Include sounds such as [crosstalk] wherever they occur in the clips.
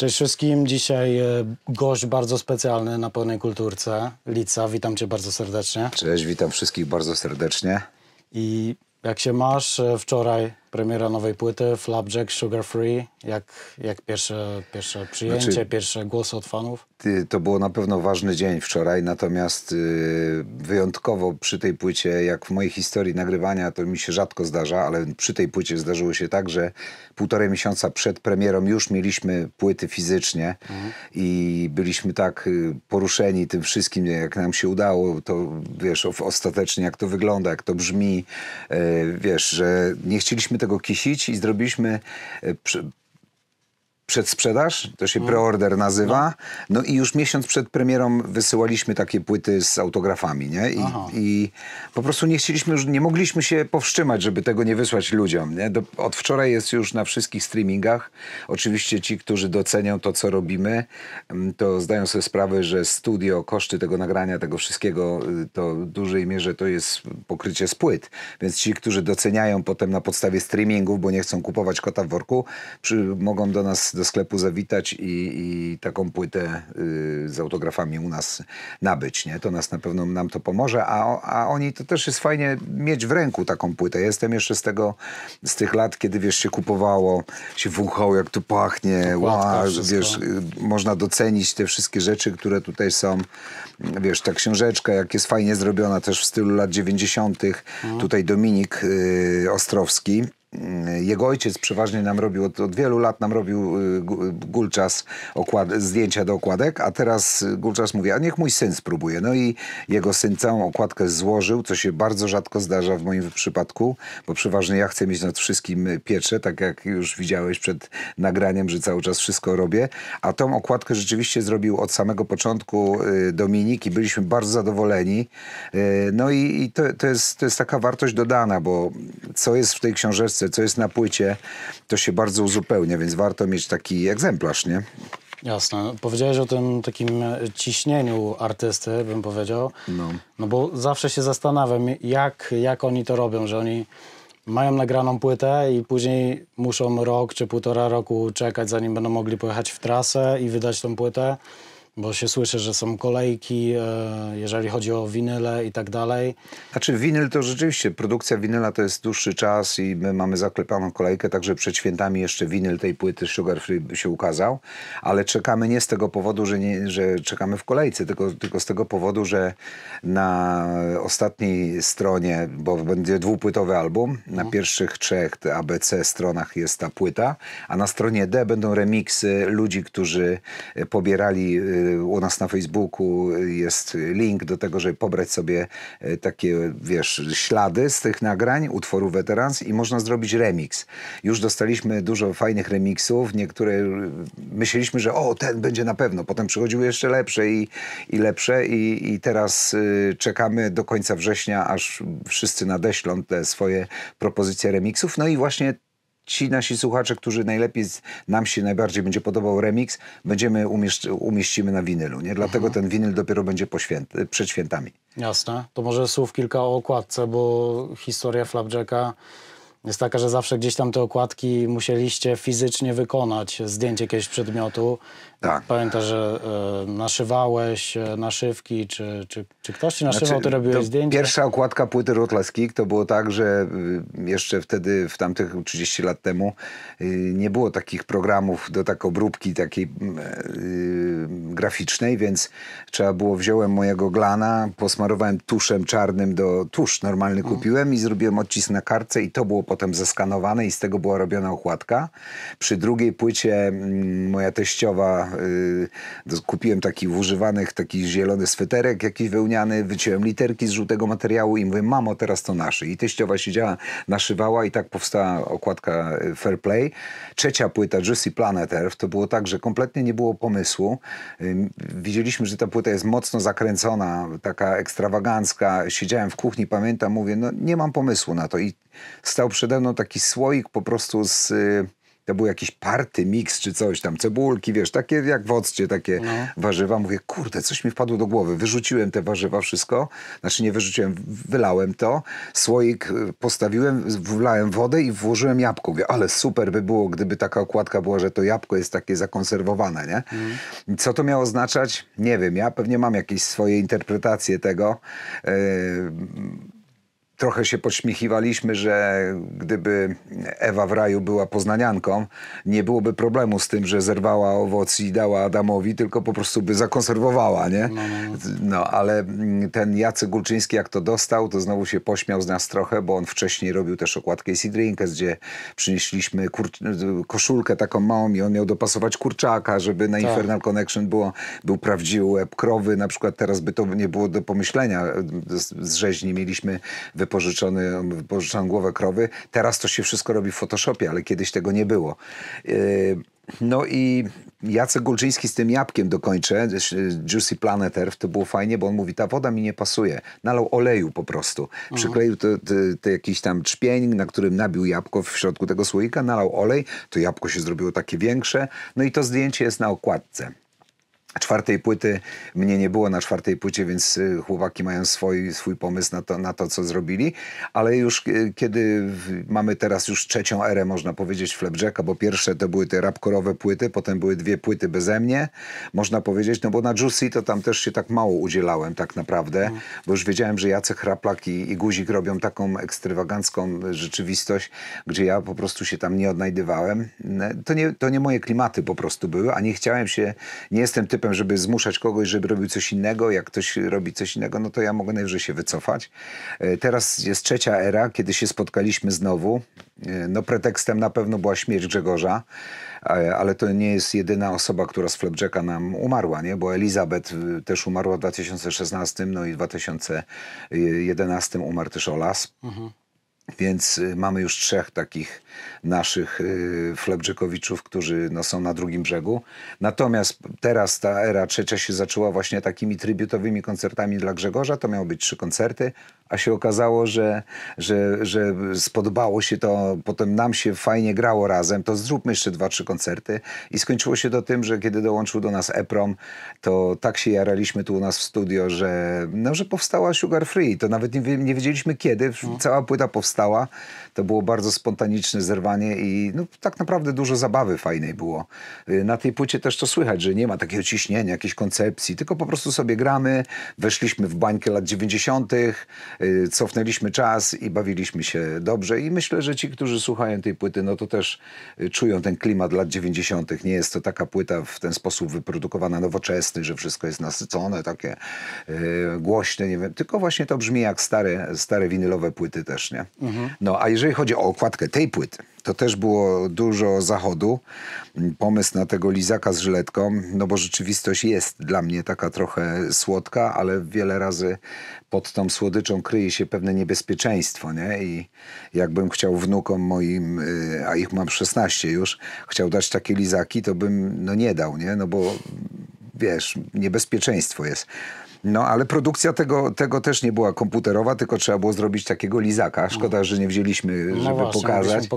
Cześć wszystkim. Dzisiaj e, gość bardzo specjalny na pełnej kulturce. Lica, witam cię bardzo serdecznie. Cześć, witam wszystkich bardzo serdecznie. I jak się masz? E, wczoraj premiera nowej płyty, Flapjack, Sugar Free, jak, jak pierwsze, pierwsze przyjęcie, znaczy, pierwsze głosy od fanów? To było na pewno ważny dzień wczoraj, natomiast yy, wyjątkowo przy tej płycie, jak w mojej historii nagrywania, to mi się rzadko zdarza, ale przy tej płycie zdarzyło się tak, że półtorej miesiąca przed premierą już mieliśmy płyty fizycznie mhm. i byliśmy tak y, poruszeni tym wszystkim, jak nam się udało, to wiesz, ostatecznie jak to wygląda, jak to brzmi, yy, wiesz, że nie chcieliśmy tego Kisić i zrobiliśmy e, przedsprzedaż, to się mm. preorder nazywa. No. no i już miesiąc przed premierą wysyłaliśmy takie płyty z autografami, nie? I, i po prostu nie chcieliśmy już, nie mogliśmy się powstrzymać, żeby tego nie wysłać ludziom, nie? Do, od wczoraj jest już na wszystkich streamingach. Oczywiście ci, którzy docenią to, co robimy, mm, to zdają sobie sprawę, że studio, koszty tego nagrania, tego wszystkiego, y, to w dużej mierze to jest pokrycie z płyt. Więc ci, którzy doceniają potem na podstawie streamingów, bo nie chcą kupować kota w worku, przy, mogą do nas do sklepu zawitać i, i taką płytę y, z autografami u nas nabyć. Nie? To nas na pewno nam to pomoże, a, a oni to też jest fajnie mieć w ręku taką płytę. jestem jeszcze z tego, z tych lat, kiedy wiesz, się kupowało, się wąchało, jak tu pachnie, wow, wiesz, y, można docenić te wszystkie rzeczy, które tutaj są. Wiesz, ta książeczka, jak jest fajnie zrobiona, też w stylu lat 90. Mhm. Tutaj Dominik y, Ostrowski Mm, jego ojciec przeważnie nam robił, od, od wielu lat nam robił y, Gulczas zdjęcia do okładek, a teraz Gulczas mówi, a niech mój syn spróbuje. No i jego syn całą okładkę złożył, co się bardzo rzadko zdarza w moim przypadku, bo przeważnie ja chcę mieć nad wszystkim pieczę, tak jak już widziałeś przed nagraniem, że cały czas wszystko robię, a tą okładkę rzeczywiście zrobił od samego początku y, Dominik i byliśmy bardzo zadowoleni. Y, no i, i to, to, jest, to jest taka wartość dodana, bo co jest w tej książeczce, książce, co jest na płycie, to się bardzo uzupełnia, więc warto mieć taki egzemplarz, nie? Jasne. Powiedziałeś o tym takim ciśnieniu artysty, bym powiedział. No, no bo zawsze się zastanawiam, jak, jak oni to robią, że oni mają nagraną płytę i później muszą rok czy półtora roku czekać, zanim będą mogli pojechać w trasę i wydać tą płytę bo się słyszy, że są kolejki, e, jeżeli chodzi o winyle i tak dalej. Znaczy winyl to rzeczywiście, produkcja winyla to jest dłuższy czas i my mamy zaklepaną kolejkę, także przed świętami jeszcze winyl tej płyty Sugar Free się ukazał, ale czekamy nie z tego powodu, że, nie, że czekamy w kolejce, tylko, tylko z tego powodu, że na ostatniej stronie, bo będzie dwupłytowy album, na no. pierwszych trzech ABC stronach jest ta płyta, a na stronie D będą remiksy ludzi, którzy pobierali y, u nas na Facebooku jest link do tego, żeby pobrać sobie e, takie, wiesz, ślady z tych nagrań, utworów Veterans i można zrobić remix. Już dostaliśmy dużo fajnych remixów, niektóre myśleliśmy, że o, ten będzie na pewno, potem przychodziły jeszcze lepsze i, i lepsze i, i teraz y, czekamy do końca września, aż wszyscy nadeślą te swoje propozycje remixów. No i właśnie ci nasi słuchacze, którzy najlepiej, nam się najbardziej będzie podobał remix, będziemy umieścimy na winylu, nie? Dlatego mhm. ten winyl dopiero będzie po święt, przed świętami. Jasne. To może słów kilka o okładce, bo historia Flapjacka jest taka, że zawsze gdzieś tam te okładki musieliście fizycznie wykonać, zdjęcie jakiegoś przedmiotu. Tak. Pamiętasz, że y, naszywałeś e, naszywki, czy, czy, czy ktoś ci naszywał, znaczy, robiłeś zdjęcia? Pierwsza okładka płyty Ruthless to było tak, że y, jeszcze wtedy, w tamtych 30 lat temu, y, nie było takich programów do tak obróbki takiej e, y, graficznej, więc trzeba było, wziąłem mojego glana, posmarowałem tuszem czarnym do, tusz normalny mhm. kupiłem mm. i zrobiłem odcisk na kartce i to było potem zeskanowane i z tego była robiona okładka. Przy drugiej płycie mm, moja teściowa Y, kupiłem taki używanych, taki zielony sweterek jakiś wełniany, wyciąłem literki z żółtego materiału i mówię, mamo, teraz to nasze. I teściowa siedziała, naszywała i tak powstała okładka y, Fair Play. Trzecia płyta, Juicy Planet Earth, to było tak, że kompletnie nie było pomysłu. Y, widzieliśmy, że ta płyta jest mocno zakręcona, taka ekstrawagancka. Siedziałem w kuchni, pamiętam, mówię, no nie mam pomysłu na to. I stał przede mną taki słoik po prostu z to był jakiś party mix czy coś tam, cebulki, wiesz, takie jak w occie, takie no. warzywa. Mówię, kurde, coś mi wpadło do głowy. Wyrzuciłem te warzywa, wszystko. Znaczy nie wyrzuciłem, wylałem to. Słoik y, postawiłem, wlałem wodę i włożyłem jabłko. Mówię, ale super by było, gdyby taka okładka była, że to jabłko jest takie zakonserwowane, nie? Mm. Co to miało oznaczać? Nie wiem, ja pewnie mam jakieś swoje interpretacje tego. Yy trochę się podśmiechiwaliśmy, że gdyby Ewa w raju była poznanianką, nie byłoby problemu z tym, że zerwała owoc i dała Adamowi, tylko po prostu by zakonserwowała, nie? No, no, no. no ale mm, ten Jacek Gulczyński jak to dostał, to znowu się pośmiał z nas trochę, bo on wcześniej robił też okładkę Easy Drinkers, gdzie przynieśliśmy koszulkę taką małą i on miał dopasować kurczaka, żeby na tak. Infernal Connection było, był prawdziwy łeb krowy, na przykład teraz by to nie było do pomyślenia. Z, rzeźni mieliśmy wypowiedzieć wypożyczony, pożyczam głowę krowy. Teraz to się wszystko robi w Photoshopie, ale kiedyś tego nie było. E, no i Jacek Gulczyński z tym jabłkiem dokończę, e, Juicy Planet Earth, to było fajnie, bo on mówi, ta woda mi nie pasuje. Nalał oleju po prostu. Mhm. Przykleił to, to, to, jakiś tam czpień, na którym nabił jabłko w środku tego słoika, nalał olej, to jabłko się zrobiło takie większe, no i to zdjęcie jest na okładce czwartej płyty mnie nie było na czwartej płycie, więc y, chłopaki mają swój, swój pomysł na to, na to, co zrobili. Ale już y, kiedy mamy teraz już trzecią erę, można powiedzieć, Flapjacka, bo pierwsze to były te rapkorowe płyty, potem były dwie płyty beze mnie, można powiedzieć, no bo na Juicy to tam też się tak mało udzielałem tak naprawdę, mm. bo już wiedziałem, że Jacek Hraplak i, i Guzik robią taką ekstrawagancką y, rzeczywistość, gdzie ja po prostu się tam nie odnajdywałem. To nie, to nie moje klimaty po prostu były, a nie chciałem się, nie jestem typem typem, żeby zmuszać kogoś, żeby robił coś innego. Jak ktoś robi coś innego, no to ja mogę najwyżej się wycofać. E, teraz jest trzecia era, kiedy się spotkaliśmy znowu. E, no pretekstem na pewno była śmierć Grzegorza, e, ale to nie jest jedyna osoba, która z Flapjacka nam umarła, nie? Bo Elizabeth też umarła w 2016, no i w 2011 umarł też Olas. Mhm. Więc y, mamy już trzech takich naszych y, Flebczykowiczów, którzy no, są na drugim brzegu. Natomiast teraz ta era trzecia się zaczęła właśnie takimi trybiutowymi koncertami dla Grzegorza. To miały być trzy koncerty a się okazało, że, że, że spodobało się to, potem nam się fajnie grało razem, to zróbmy jeszcze dwa, trzy koncerty i skończyło się to tym, że kiedy dołączył do nas EPROM, to tak się jaraliśmy tu u nas w studio, że, no, że powstała Sugar Free, to nawet nie, nie wiedzieliśmy kiedy, cała płyta powstała, to było bardzo spontaniczne zerwanie i no, tak naprawdę dużo zabawy fajnej było. Y, na tej płycie też to słychać, że nie ma takiego ciśnienia, jakiejś koncepcji, tylko po prostu sobie gramy, weszliśmy w bańkę lat 90., y, cofnęliśmy czas i bawiliśmy się dobrze. I myślę, że ci, którzy słuchają tej płyty, no to też y, czują ten klimat lat 90. Nie jest to taka płyta w ten sposób wyprodukowana nowoczesny, że wszystko jest nasycone, takie głośne, nie wiem, tylko właśnie to brzmi jak stare, stare winylowe płyty też, nie? Mhm. No, a jeżeli jeżeli chodzi o okładkę tej płyty, to też było dużo zachodu. Pomysł na tego lizaka z żyletką, no bo rzeczywistość jest dla mnie taka trochę słodka, ale wiele razy pod tą słodyczą kryje się pewne niebezpieczeństwo, nie? I jakbym chciał wnukom moim, y, a ich mam 16 już, chciał dać takie lizaki, to bym no nie dał, nie? No bo wiesz, niebezpieczeństwo jest. No, ale produkcja tego, tego też nie była komputerowa, tylko trzeba było zrobić takiego lizaka. Szkoda, no. że nie wzięliśmy, no żeby właśnie, pokazać.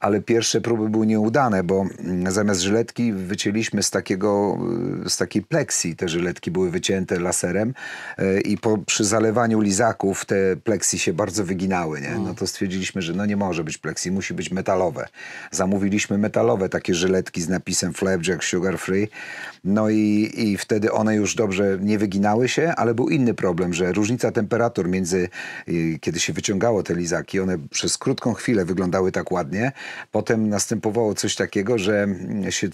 Ale pierwsze próby były nieudane, bo mm, zamiast żyletki wycięliśmy z takiego, y, z takiej pleksji. Te żyletki były wycięte laserem y, i po, przy zalewaniu lizaków te pleksji się bardzo wyginały, nie? Mm. No to stwierdziliśmy, że no nie może być pleksji, musi być metalowe. Zamówiliśmy metalowe takie żyletki z napisem Flapjack Sugar Free. No i, i wtedy one już dobrze nie wyginały się, się, ale był inny problem, że różnica temperatur między, y, kiedy się wyciągało te lizaki, one przez krótką chwilę wyglądały tak ładnie, potem następowało coś takiego, że mm, się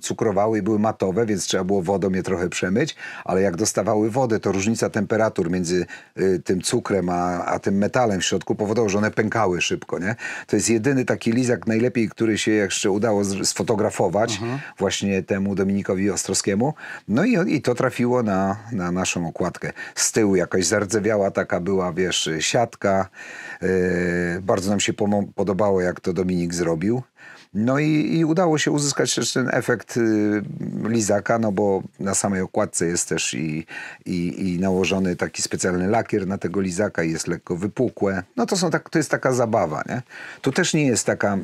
cukrowały i były matowe, więc trzeba było wodą je trochę przemyć, ale jak dostawały wodę, to różnica temperatur między y, tym cukrem a, a tym metalem w środku powodowała, że one pękały szybko, nie? To jest jedyny taki lizak najlepiej, który się jeszcze udało sfotografować mhm. właśnie temu Dominikowi Ostrowskiemu. No i, i to trafiło na, na na naszą okładkę. Z tyłu jakoś zardzewiała taka była, wiesz, siatka. E, bardzo nam się podobało, jak to Dominik zrobił. No i, i, udało się uzyskać też ten efekt y, lizaka, no bo na samej okładce jest też i, i, i, nałożony taki specjalny lakier na tego lizaka, jest lekko wypukłe. No to, są tak, to jest taka zabawa, nie? Tu też nie jest taka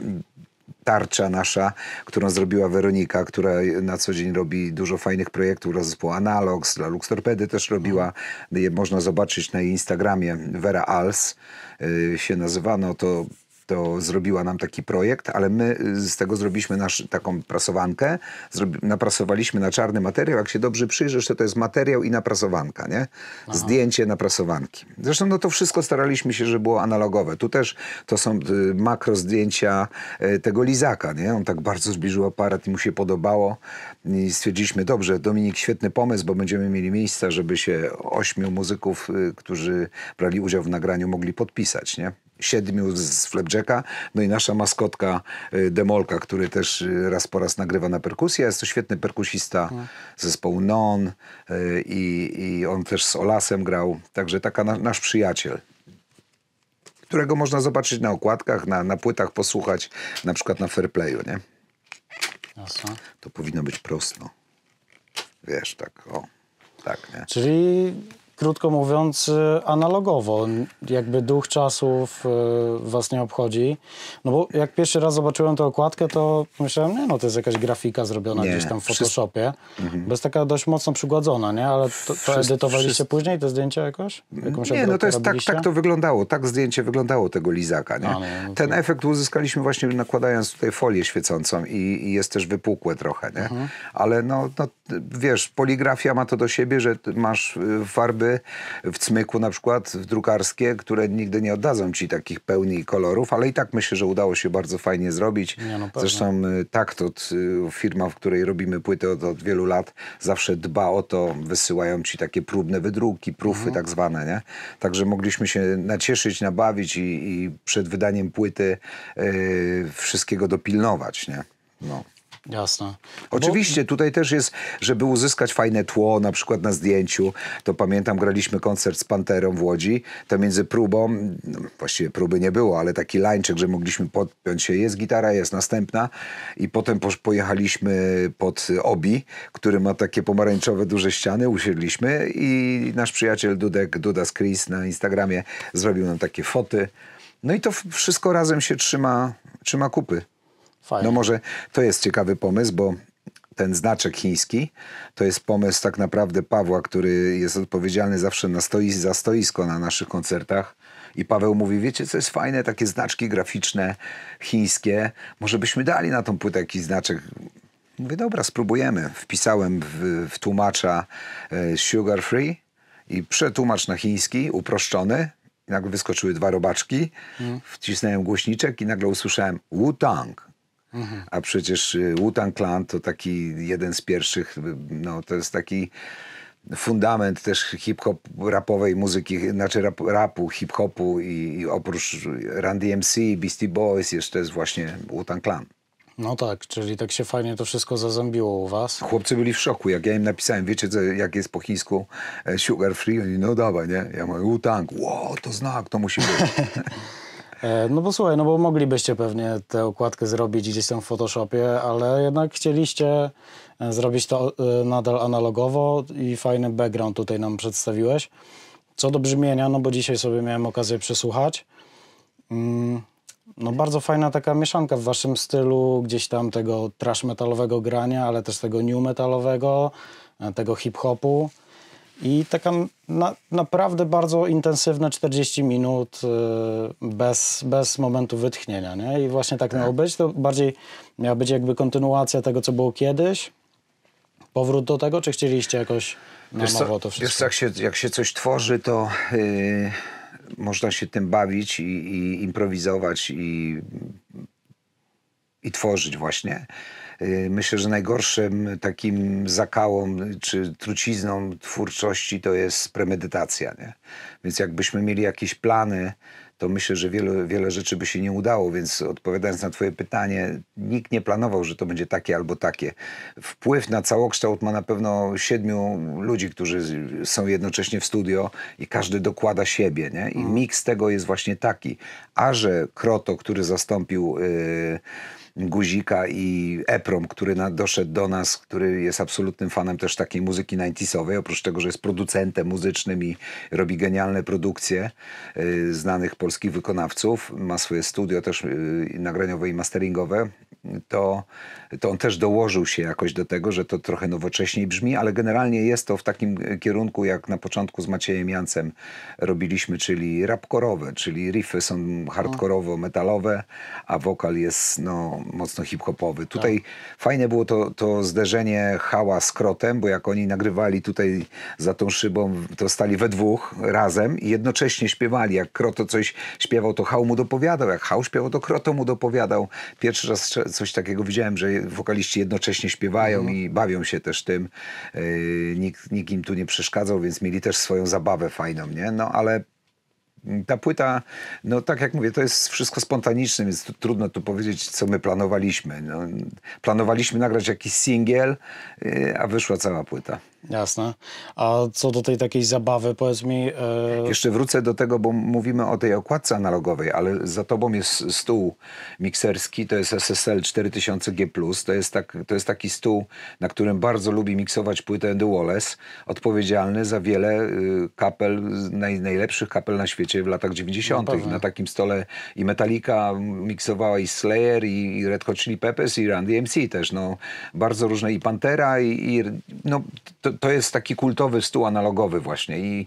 tarcza nasza, którą zrobiła Weronika, która na co dzień robi dużo fajnych projektów dla zespołu Analogs, dla Lux Torpedy też robiła. Je można zobaczyć na jej Instagramie. Vera Als y, się nazywano. To to zrobiła nam taki projekt, ale my y, z tego zrobiliśmy nasz, taką prasowankę, zrobi, naprasowaliśmy na czarny materiał. Jak się dobrze przyjrzysz, to to jest materiał i naprasowanka, nie? Aha. Zdjęcie naprasowanki. Zresztą no to wszystko staraliśmy się, żeby było analogowe. Tu też to są y, makro zdjęcia y, tego lizaka, nie? On tak bardzo zbliżył aparat i mu się podobało i stwierdziliśmy, dobrze, Dominik, świetny pomysł, bo będziemy mieli miejsca, żeby się ośmiu muzyków, y, którzy brali udział w nagraniu, mogli podpisać, nie? siedmiu z Flapjacka, no i nasza maskotka y, Demolka, który też y, raz po raz nagrywa na perkusję. Jest to świetny perkusista tak. zespołu Non y, i, i on też z Olasem grał, także taka na, nasz przyjaciel którego można zobaczyć na okładkach, na, na płytach, posłuchać, na przykład na Fairplayu, nie? Jasne. To powinno być prosto. Wiesz, tak, o, tak, nie? Czyli krótko mówiąc, y, analogowo. Jakby duch czasów y, was nie obchodzi. No bo jak pierwszy raz zobaczyłem tę okładkę, to myślałem, nie no, to jest jakaś grafika zrobiona nie, gdzieś tam w Photoshopie. Wszystko... Mhm. Bo jest taka dość mocno przygładzona, nie? Ale to, to edytowaliście później te zdjęcia jakoś? Jakąś nie, no to jest tak, tak to wyglądało. Tak zdjęcie wyglądało tego lizaka, nie? nie no, no, Ten no. efekt uzyskaliśmy właśnie nakładając tutaj folię świecącą i, i jest też wypukłe trochę, nie? Mhm. Ale no, no, wiesz, poligrafia ma to do siebie, że masz y, farby w cmyku na przykład w drukarskie, które nigdy nie oddadzą ci takich pełni kolorów, ale i tak myślę, że udało się bardzo fajnie zrobić. Nie, no Zresztą y, tak, y, firma, w której robimy płyty od, od, wielu lat, zawsze dba o to, wysyłają ci takie próbne wydruki, prófy mhm. tak zwane, nie? Także mogliśmy się nacieszyć, nabawić i, i przed wydaniem płyty yy, wszystkiego dopilnować, nie? No. Jasne. Oczywiście tutaj też jest, żeby uzyskać fajne tło, na przykład na zdjęciu, to pamiętam graliśmy koncert z Panterą w Łodzi, to między próbą, no, właściwie próby nie było, ale taki lańczyk, że mogliśmy podpiąć się, jest gitara, jest następna i potem pojechaliśmy pod Obi, który ma takie pomarańczowe duże ściany, usiedliśmy i nasz przyjaciel Dudek, Dudas Chris na Instagramie zrobił nam takie foty. No i to wszystko razem się trzyma, trzyma kupy. No może to jest ciekawy pomysł, bo ten znaczek chiński to jest pomysł tak naprawdę Pawła, który jest odpowiedzialny zawsze na za stoisko na naszych koncertach. I Paweł mówi, wiecie, co jest fajne, takie znaczki graficzne chińskie. Może byśmy dali na tą płytę jakiś znaczek. Mówię, dobra, spróbujemy. Wpisałem w, w tłumacza e, Sugar Free i przetłumacz na chiński, uproszczony. I nagle wyskoczyły dwa robaczki. Mm. Wcisnąłem głośniczek i nagle usłyszałem Wu-Tang. A przecież y, Wu-Tang Clan to taki jeden z pierwszych, y, no to jest taki fundament też hip-hop rapowej muzyki, znaczy rap, rapu, hip-hopu i, i, oprócz Randy MC, Beastie Boys jeszcze jest właśnie Wu-Tang Clan. No tak, czyli tak się fajnie to wszystko zazębiło u was. Chłopcy byli w szoku, jak ja im napisałem, wiecie co, jak jest po chińsku e, sugar free, oni no dawaj, nie? Ja mówię, Wu-Tang, wow, to znak, to musi być. [laughs] E, no bo słuchaj, no bo moglibyście pewnie tę okładkę zrobić gdzieś tam w Photoshopie, ale jednak chcieliście e, zrobić to e, nadal analogowo i fajny background tutaj nam przedstawiłeś. Co do brzmienia, no bo dzisiaj sobie miałem okazję przesłuchać. Mm, no bardzo fajna taka mieszanka w waszym stylu, gdzieś tam tego trash metalowego grania, ale też tego new metalowego, tego hip-hopu. I taka na, naprawdę bardzo intensywne 40 minut y, bez, bez momentu wytchnienia. Nie? I właśnie tak, tak miało być. To bardziej miała być jakby kontynuacja tego, co było kiedyś. Powrót do tego, czy chcieliście jakoś na wiesz nowo to wszystko? Wiesz co, jak się, jak się coś tworzy, to yy, można się tym bawić i, i improwizować i, i tworzyć właśnie. Y, myślę, że najgorszym takim zakałą czy trucizną twórczości to jest premedytacja. Nie? Więc jakbyśmy mieli jakieś plany, to myślę, że wiele, wiele rzeczy by się nie udało, więc odpowiadając na twoje pytanie, nikt nie planował, że to będzie takie albo takie. Wpływ na całokształt ma na pewno siedmiu ludzi, którzy są jednocześnie w studio i każdy dokłada siebie, nie? I mhm. miks tego jest właśnie taki. A że Kroto, który zastąpił... Yy, Guzika i Eprom, który na, doszedł do nas, który jest absolutnym fanem też takiej muzyki 90 oprócz tego, że jest producentem muzycznym i robi genialne produkcje y, znanych polskich wykonawców. Ma swoje studio też y, nagraniowe i masteringowe to, to on też dołożył się jakoś do tego, że to trochę nowocześniej brzmi, ale generalnie jest to w takim kierunku, jak na początku z Maciejem Jancem robiliśmy, czyli rapkorowe, czyli riffy są hardkorowo metalowe, a wokal jest no, mocno hip-hopowy. Tutaj tak. fajne było to, to zderzenie hała z krotem, bo jak oni nagrywali tutaj za tą szybą, to stali we dwóch razem i jednocześnie śpiewali. Jak kroto coś śpiewał, to hał mu dopowiadał. Jak hał śpiewał, to kroto mu dopowiadał. Pierwszy raz coś takiego widziałem, że wokaliści jednocześnie śpiewają mhm. i bawią się też tym. E, nikt, nikt im tu nie przeszkadzał, więc mieli też swoją zabawę fajną, nie? No ale ta płyta, no tak jak mówię, to jest wszystko spontaniczne, więc tu, trudno tu powiedzieć, co my planowaliśmy. No, planowaliśmy nagrać jakiś singiel, e, a wyszła cała płyta. Jasne. A co do tej takiej zabawy, powiedz mi... E, Jeszcze wrócę do tego, bo mówimy o tej okładce analogowej, ale za tobą jest stół mikserski, to jest SSL 4000G+, to jest, tak, to jest taki stół, na którym bardzo lubi miksować płytę Andy Wallace, odpowiedzialny za wiele y, kapel, naj, najlepszych kapel na świecie w latach 90. No na takim stole i Metallica miksowała i Slayer, i Red Hot Chili Peppers, i Randy MC też. No, bardzo różne, i Pantera, i, i no, to, to jest taki kultowy stół analogowy właśnie i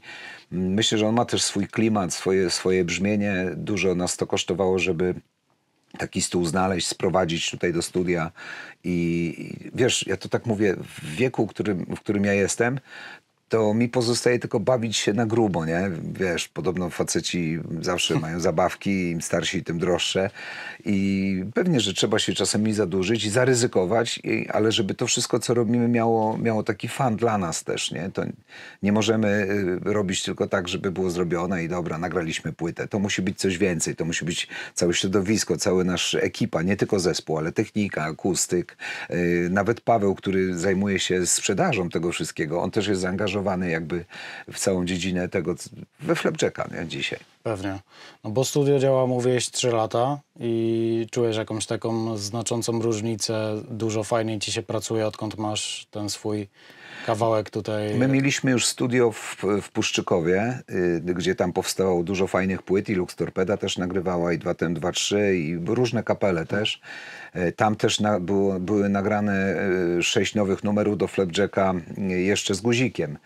myślę, że on ma też swój klimat, swoje, swoje brzmienie. Dużo nas to kosztowało, żeby taki stół znaleźć, sprowadzić tutaj do studia. I, I wiesz, ja to tak mówię, w wieku, którym, w którym ja jestem, to mi pozostaje tylko bawić się na grubo, nie? Wiesz, podobno faceci zawsze mają [laughs] zabawki, im starsi, tym droższe i pewnie, że trzeba się czasami zadłużyć i zaryzykować, i, ale żeby to wszystko, co robimy, miało, miało taki fan dla nas też, nie? To nie możemy y, robić tylko tak, żeby było zrobione i dobra, nagraliśmy płytę. To musi być coś więcej, to musi być całe środowisko, cała nasza ekipa, nie tylko zespół, ale technika, akustyk, y, nawet Paweł, który zajmuje się sprzedażą tego wszystkiego, on też jest zaangażowany zaangażowany jakby w całą dziedzinę tego, we Flapjacka, nie, dzisiaj. Pewnie. No bo studio działa, mówiłeś, 3 lata i czujesz jakąś taką znaczącą różnicę, dużo fajniej ci się pracuje, odkąd masz ten swój kawałek tutaj. My mieliśmy już studio w, w Puszczykowie, y, gdzie tam powstało dużo fajnych płyt i Lux Torpeda też nagrywała i 2TM23 i różne kapele też. Y, tam też na, było, były nagrane y, sześć nowych numerów do Flapjacka y, jeszcze z guzikiem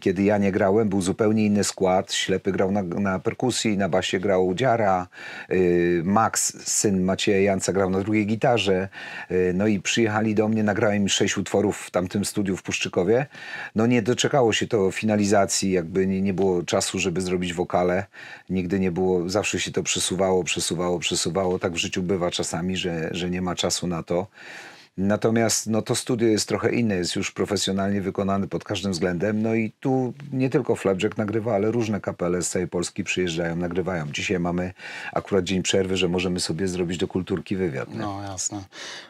kiedy ja nie grałem, był zupełnie inny skład. Ślepy grał na, na perkusji, na basie grał Dziara, y, Max, syn Macieja Janca, grał na drugiej gitarze. Y, no i przyjechali do mnie, nagrałem sześć utworów w tamtym studiu w Puszczykowie. No nie doczekało się to finalizacji, jakby nie, nie było czasu, żeby zrobić wokale. Nigdy nie było, zawsze się to przesuwało, przesuwało, przesuwało. Tak w życiu bywa czasami, że, że nie ma czasu na to. Natomiast no, to studio jest trochę inne, jest już profesjonalnie wykonane pod każdym względem. No i tu nie tylko Flapjack nagrywa, ale różne kapele z całej Polski przyjeżdżają, nagrywają. Dzisiaj mamy akurat dzień przerwy, że możemy sobie zrobić do kulturki wywiad. Nie? No jasne.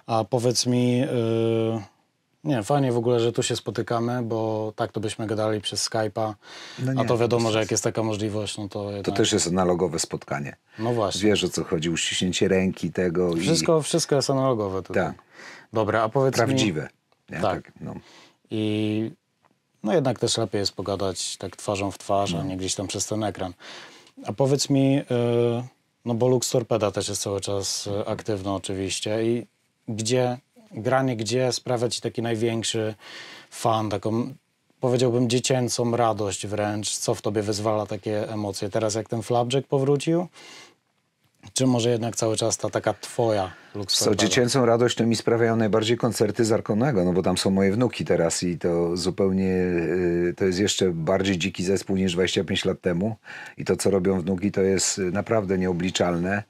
A powiedz mi... Yy... Nie, fajnie w ogóle, że tu się spotykamy, bo tak to byśmy gadali przez Skype'a. No nie, a to wiadomo, że jak jest taka możliwość, no to. Jednak... To też jest analogowe spotkanie. No właśnie. Wiesz o co chodzi, uściśnięcie ręki tego. Wszystko, i... wszystko jest analogowe tutaj. Tak. Dobra, a powiedz Prawdziwe. Mi... Nie? Tak. tak no. I no jednak też lepiej jest pogadać tak twarzą w twarz, no. a nie gdzieś tam przez ten ekran. A powiedz mi, y, no bo Lux Torpeda też jest cały czas y, mhm. aktywna oczywiście i gdzie, granie gdzie sprawia ci taki największy fan, taką powiedziałbym dziecięcą radość wręcz, co w tobie wyzwala takie emocje? Teraz jak ten flapjack powrócił, czy może jednak cały czas ta taka twoja co dziecięcą radość to mi sprawiają najbardziej koncerty Zarkonego, no bo tam są moje wnuki teraz i to zupełnie, y, to jest jeszcze bardziej dziki zespół niż 25 lat temu i to, co robią wnuki, to jest naprawdę nieobliczalne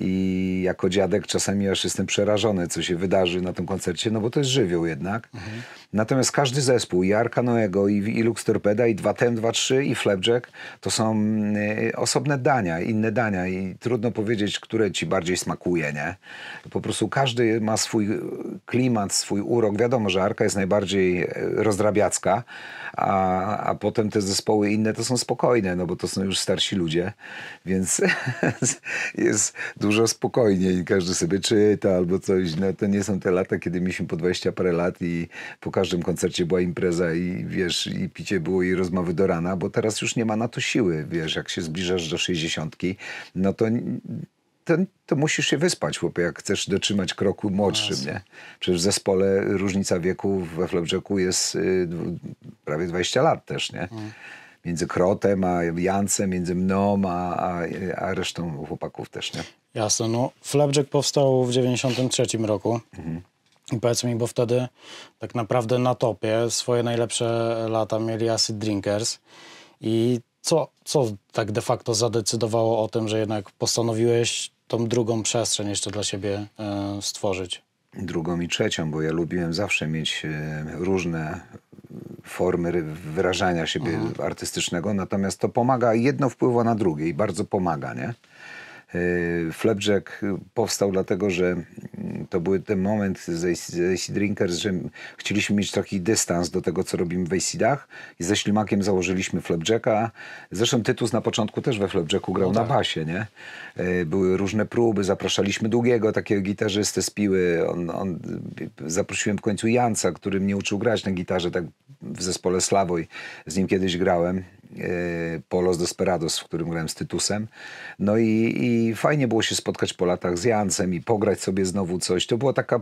i jako dziadek czasami aż jestem przerażony, co się wydarzy na tym koncercie, no bo to jest żywioł jednak. Mhm. Natomiast każdy zespół, i Arka Noego, i, i Lux Torpeda, i 2TM, 2 i Flapjack, to są y, osobne dania, inne dania i trudno powiedzieć, które ci bardziej smakuje, nie? po prostu każdy ma swój klimat, swój urok. Wiadomo, że Arka jest najbardziej e, rozdrabiacka, a, a potem te zespoły inne to są spokojne, no bo to są już starsi ludzie, więc [laughs] jest dużo spokojniej. Każdy sobie czyta albo coś. No, to nie są te lata, kiedy mieliśmy po 20 parę lat i po każdym koncercie była impreza i wiesz, i picie było i rozmowy do rana, bo teraz już nie ma na to siły. Wiesz, jak się zbliżasz do 60, no to to, to, musisz się wyspać, chłopie, jak chcesz dotrzymać kroku młodszym, nie? Przecież w zespole różnica wieku we Flapjacku jest y, prawie 20 lat też, nie? Mm. Między Krotem a Jancem, między mną a, a, a resztą chłopaków też, nie? Jasne, no Flapjack powstał w 93 roku. Mhm. I powiedz mi, bo wtedy tak naprawdę na topie swoje najlepsze lata mieli Acid Drinkers i co, co tak de facto zadecydowało o tym, że jednak postanowiłeś tą drugą przestrzeń jeszcze dla siebie e, stworzyć? Drugą i trzecią, bo ja lubiłem zawsze mieć e, różne formy wyrażania siebie mhm. artystycznego, natomiast to pomaga, jedno wpływa na drugie i bardzo pomaga, nie? Y, Flapjack powstał dlatego, że mm, to był ten moment z AC Drinkers, że chcieliśmy mieć taki dystans do tego, co robimy w AC'ach. I ze Ślimakiem założyliśmy Flapjacka. Zresztą Tytus na początku też we Flapjacku grał no tak. na basie, nie? Y, były różne próby, zapraszaliśmy Długiego, takiego gitarzystę z Piły. On, on, zaprosiłem w końcu Janca, który mnie uczył grać na gitarze, tak w zespole Slawoj. Z nim kiedyś grałem. E, po Los Desperados, w którym grałem z Tytusem. No i, i, fajnie było się spotkać po latach z Jancem i pograć sobie znowu coś. To była taka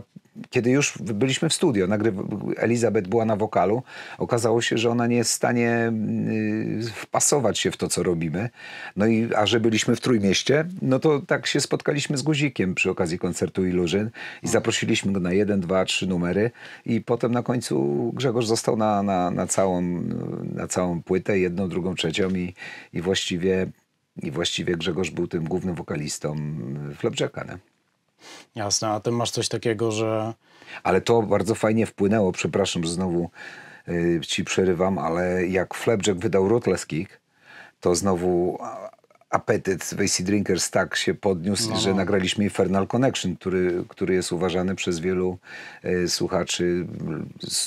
kiedy już byliśmy w studio, nagryw- Elizabeth była na wokalu, okazało się, że ona nie jest w stanie y, wpasować się w to, co robimy. No i a że byliśmy w Trójmieście, no to tak się spotkaliśmy z Guzikiem przy okazji koncertu Illusion i no. zaprosiliśmy go na jeden, dwa, trzy numery i potem na końcu Grzegorz został na, na, na, całą, na całą płytę, jedną, drugą, trzecią i, i właściwie i właściwie Grzegorz był tym głównym wokalistą Flapjacka, nie? Jasne, a ty masz coś takiego, że... Ale to bardzo fajnie wpłynęło, przepraszam, że znowu yy, ci przerywam, ale jak Flapjack wydał Ruthless Kick, to znowu apetyt Wasty Drinkers tak się podniósł, no. że nagraliśmy Infernal Connection, który, który jest uważany przez wielu e, słuchaczy,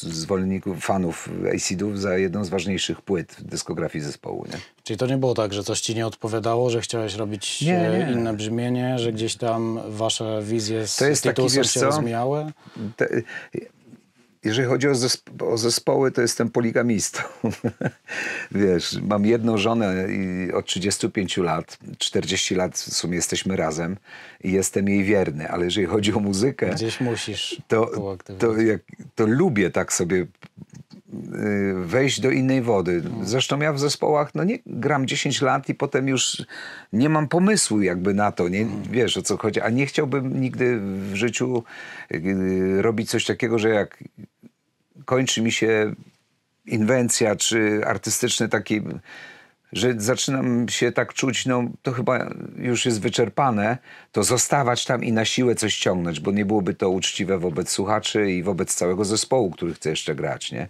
zwolenników, fanów Acidów za jedną z ważniejszych płyt w dyskografii zespołu. Nie? Czyli to nie było tak, że coś ci nie odpowiadało, że chciałeś robić e, nie, nie. inne brzmienie, że gdzieś tam wasze wizje z to jest taki, wiesz, się co? rozmijały? Jeżeli chodzi o, o, zespoły, to jestem poligamistą. [laughs] Wiesz, mam jedną żonę od 35 lat, 40 lat w sumie jesteśmy razem i jestem jej wierny, ale jeżeli chodzi o muzykę... Gdzieś musisz to, to, jak, to lubię tak sobie y, wejść do innej wody. No. Zresztą ja w zespołach no nie gram 10 lat i potem już nie mam pomysłu jakby na to, nie no. wiesz o co chodzi, a nie chciałbym nigdy w życiu y, robić coś takiego, że jak kończy mi się inwencja czy artystyczny taki, że zaczynam się tak czuć, no to chyba już jest wyczerpane, to zostawać tam i na siłę coś ciągnąć, bo nie byłoby to uczciwe wobec słuchaczy i wobec całego zespołu, który chce jeszcze grać, nie?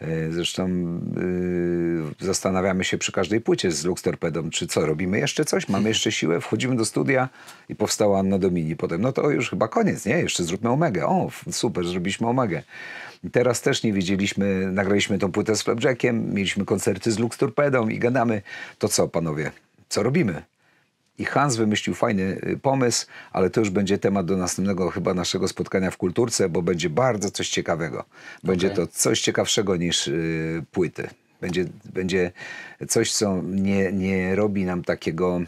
E, zresztą yy, zastanawiamy się przy każdej płycie z Lux Torpedą, czy co, robimy jeszcze coś? Mamy hmm. jeszcze siłę? Wchodzimy do studia i powstała Anna Domini potem. No to już chyba koniec, nie? Jeszcze zróbmy Omegę. O, super, zrobiliśmy Omegę teraz też nie wiedzieliśmy, nagraliśmy tą płytę z Flapjackiem, mieliśmy koncerty z Lux Torpedą i gadamy, to co panowie, co robimy? I Hans wymyślił fajny y, pomysł, ale to już będzie temat do następnego chyba naszego spotkania w kulturce, bo będzie bardzo coś ciekawego. Będzie okay. to coś ciekawszego niż y, płyty. Będzie, będzie coś, co nie, nie robi nam takiego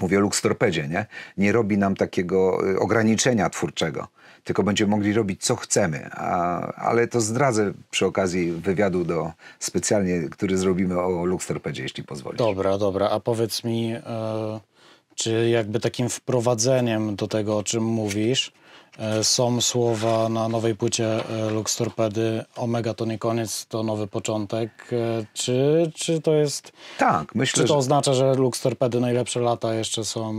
mówię o Luxtorpedzie, nie? nie robi nam takiego y, ograniczenia twórczego tylko będziemy mogli robić co chcemy. A, ale to zdradzę przy okazji wywiadu do specjalnie, który zrobimy o Luxterpedzie, jeśli pozwolisz. Dobra, dobra. A powiedz mi, e, czy jakby takim wprowadzeniem do tego, o czym mówisz, e, są słowa na nowej płycie yy, e, Lux Omega to nie koniec, to nowy początek. Czy, czy to jest... Tak, myślę, Czy to że... oznacza, że Lux najlepsze lata jeszcze są...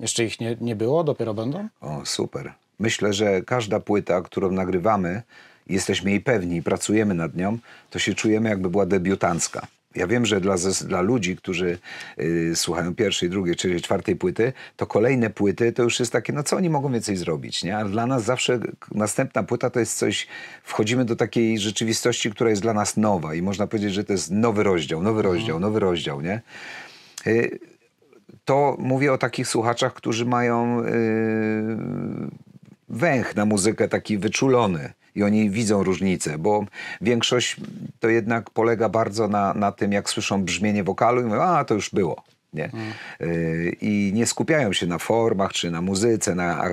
Jeszcze ich nie, nie było, dopiero będą? O, super. Myślę, że każda płyta, którą nagrywamy, jesteśmy jej pewni, pracujemy nad nią, to się czujemy jakby była debiutancka. Ja wiem, że dla, dla ludzi, którzy y, słuchają pierwszej, drugiej, trzeciej, czwartej płyty, to kolejne płyty to już jest takie, no co oni mogą więcej zrobić, nie? A dla nas zawsze następna płyta to jest coś, wchodzimy do takiej rzeczywistości, która jest dla nas nowa i można powiedzieć, że to jest nowy rozdział, nowy rozdział, mhm. nowy rozdział, nie? Y, to mówię o takich słuchaczach, którzy mają y, węch na muzykę taki wyczulony i oni widzą różnicę, bo większość to jednak polega bardzo na, na tym, jak słyszą brzmienie wokalu i mówią, a to już było. Nie? Mm. Y, I nie skupiają się na formach, czy na muzyce, na,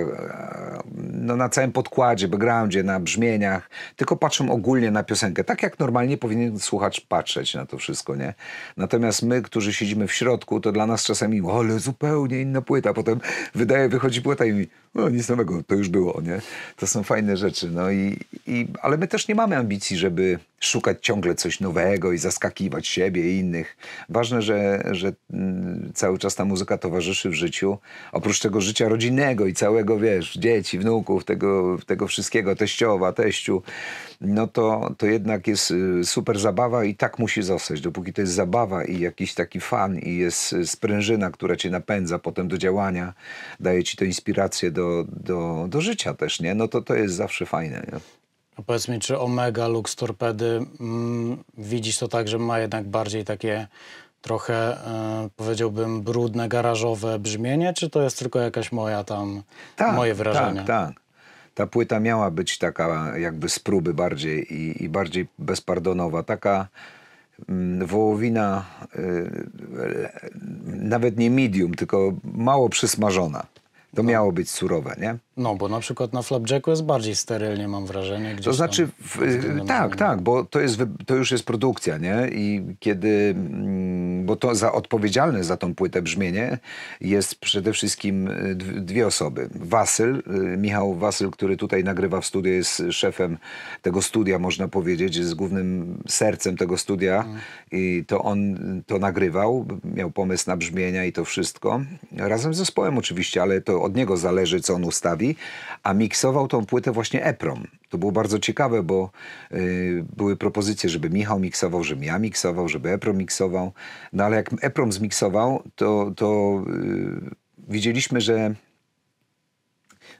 no, na całym podkładzie, backgroundzie, na brzmieniach, tylko patrzą ogólnie na piosenkę. Tak jak normalnie powinien słuchacz patrzeć na to wszystko, nie? Natomiast my, którzy siedzimy w środku, to dla nas czasami, ale zupełnie inna płyta. Potem wydaje, wychodzi płyta i mi, no nic nowego, to już było, nie? To są fajne rzeczy, no i, i, ale my też nie mamy ambicji, żeby szukać ciągle coś nowego i zaskakiwać siebie i innych. Ważne, że, że mm, cały czas ta muzyka towarzyszy w życiu. Oprócz tego życia rodzinnego i całego, wiesz, dzieci, wnuków, tego, tego wszystkiego, teściowa, teściu, no to, to jednak jest y, super zabawa i tak musi zostać. Dopóki to jest zabawa i jakiś taki fan i jest y, sprężyna, która cię napędza potem do działania, daje ci to inspirację do, do, do życia też, nie? No to to jest zawsze fajne, nie? A no powiedz mi, czy Omega, Lux, Torpedy, mm, widzisz to tak, że ma jednak bardziej takie trochę, e, powiedziałbym, brudne, garażowe brzmienie, czy to jest tylko jakaś moja tam, tak, moje tak, wrażenie? Tak, tak. Ta płyta miała być taka jakby z próby bardziej i, i bardziej bezpardonowa, taka mm, wołowina e, nawet nie medium, tylko mało przysmażona. To no. miało być surowe, nie? No, bo na przykład na Flapjacku jest bardziej sterylnie, mam wrażenie. To znaczy, w, tak, tak, bo to, jest, to już jest produkcja, nie? I kiedy, mm, bo to za odpowiedzialne za tą płytę brzmienie jest przede wszystkim y, dwie osoby. Wasyl, y, Michał Wasyl, który tutaj nagrywa w studiu, jest szefem tego studia, można powiedzieć, jest głównym sercem tego studia mhm. i to on y, to nagrywał, miał pomysł na brzmienia i to wszystko. Razem z zespołem oczywiście, ale to od niego zależy, co on ustawi a miksował tą płytę właśnie EPROM. To było bardzo ciekawe, bo y, były propozycje, żeby Michał miksował, żebym ja miksował, żeby EPROM miksował. No ale jak EPROM zmiksował, to, to y, widzieliśmy, że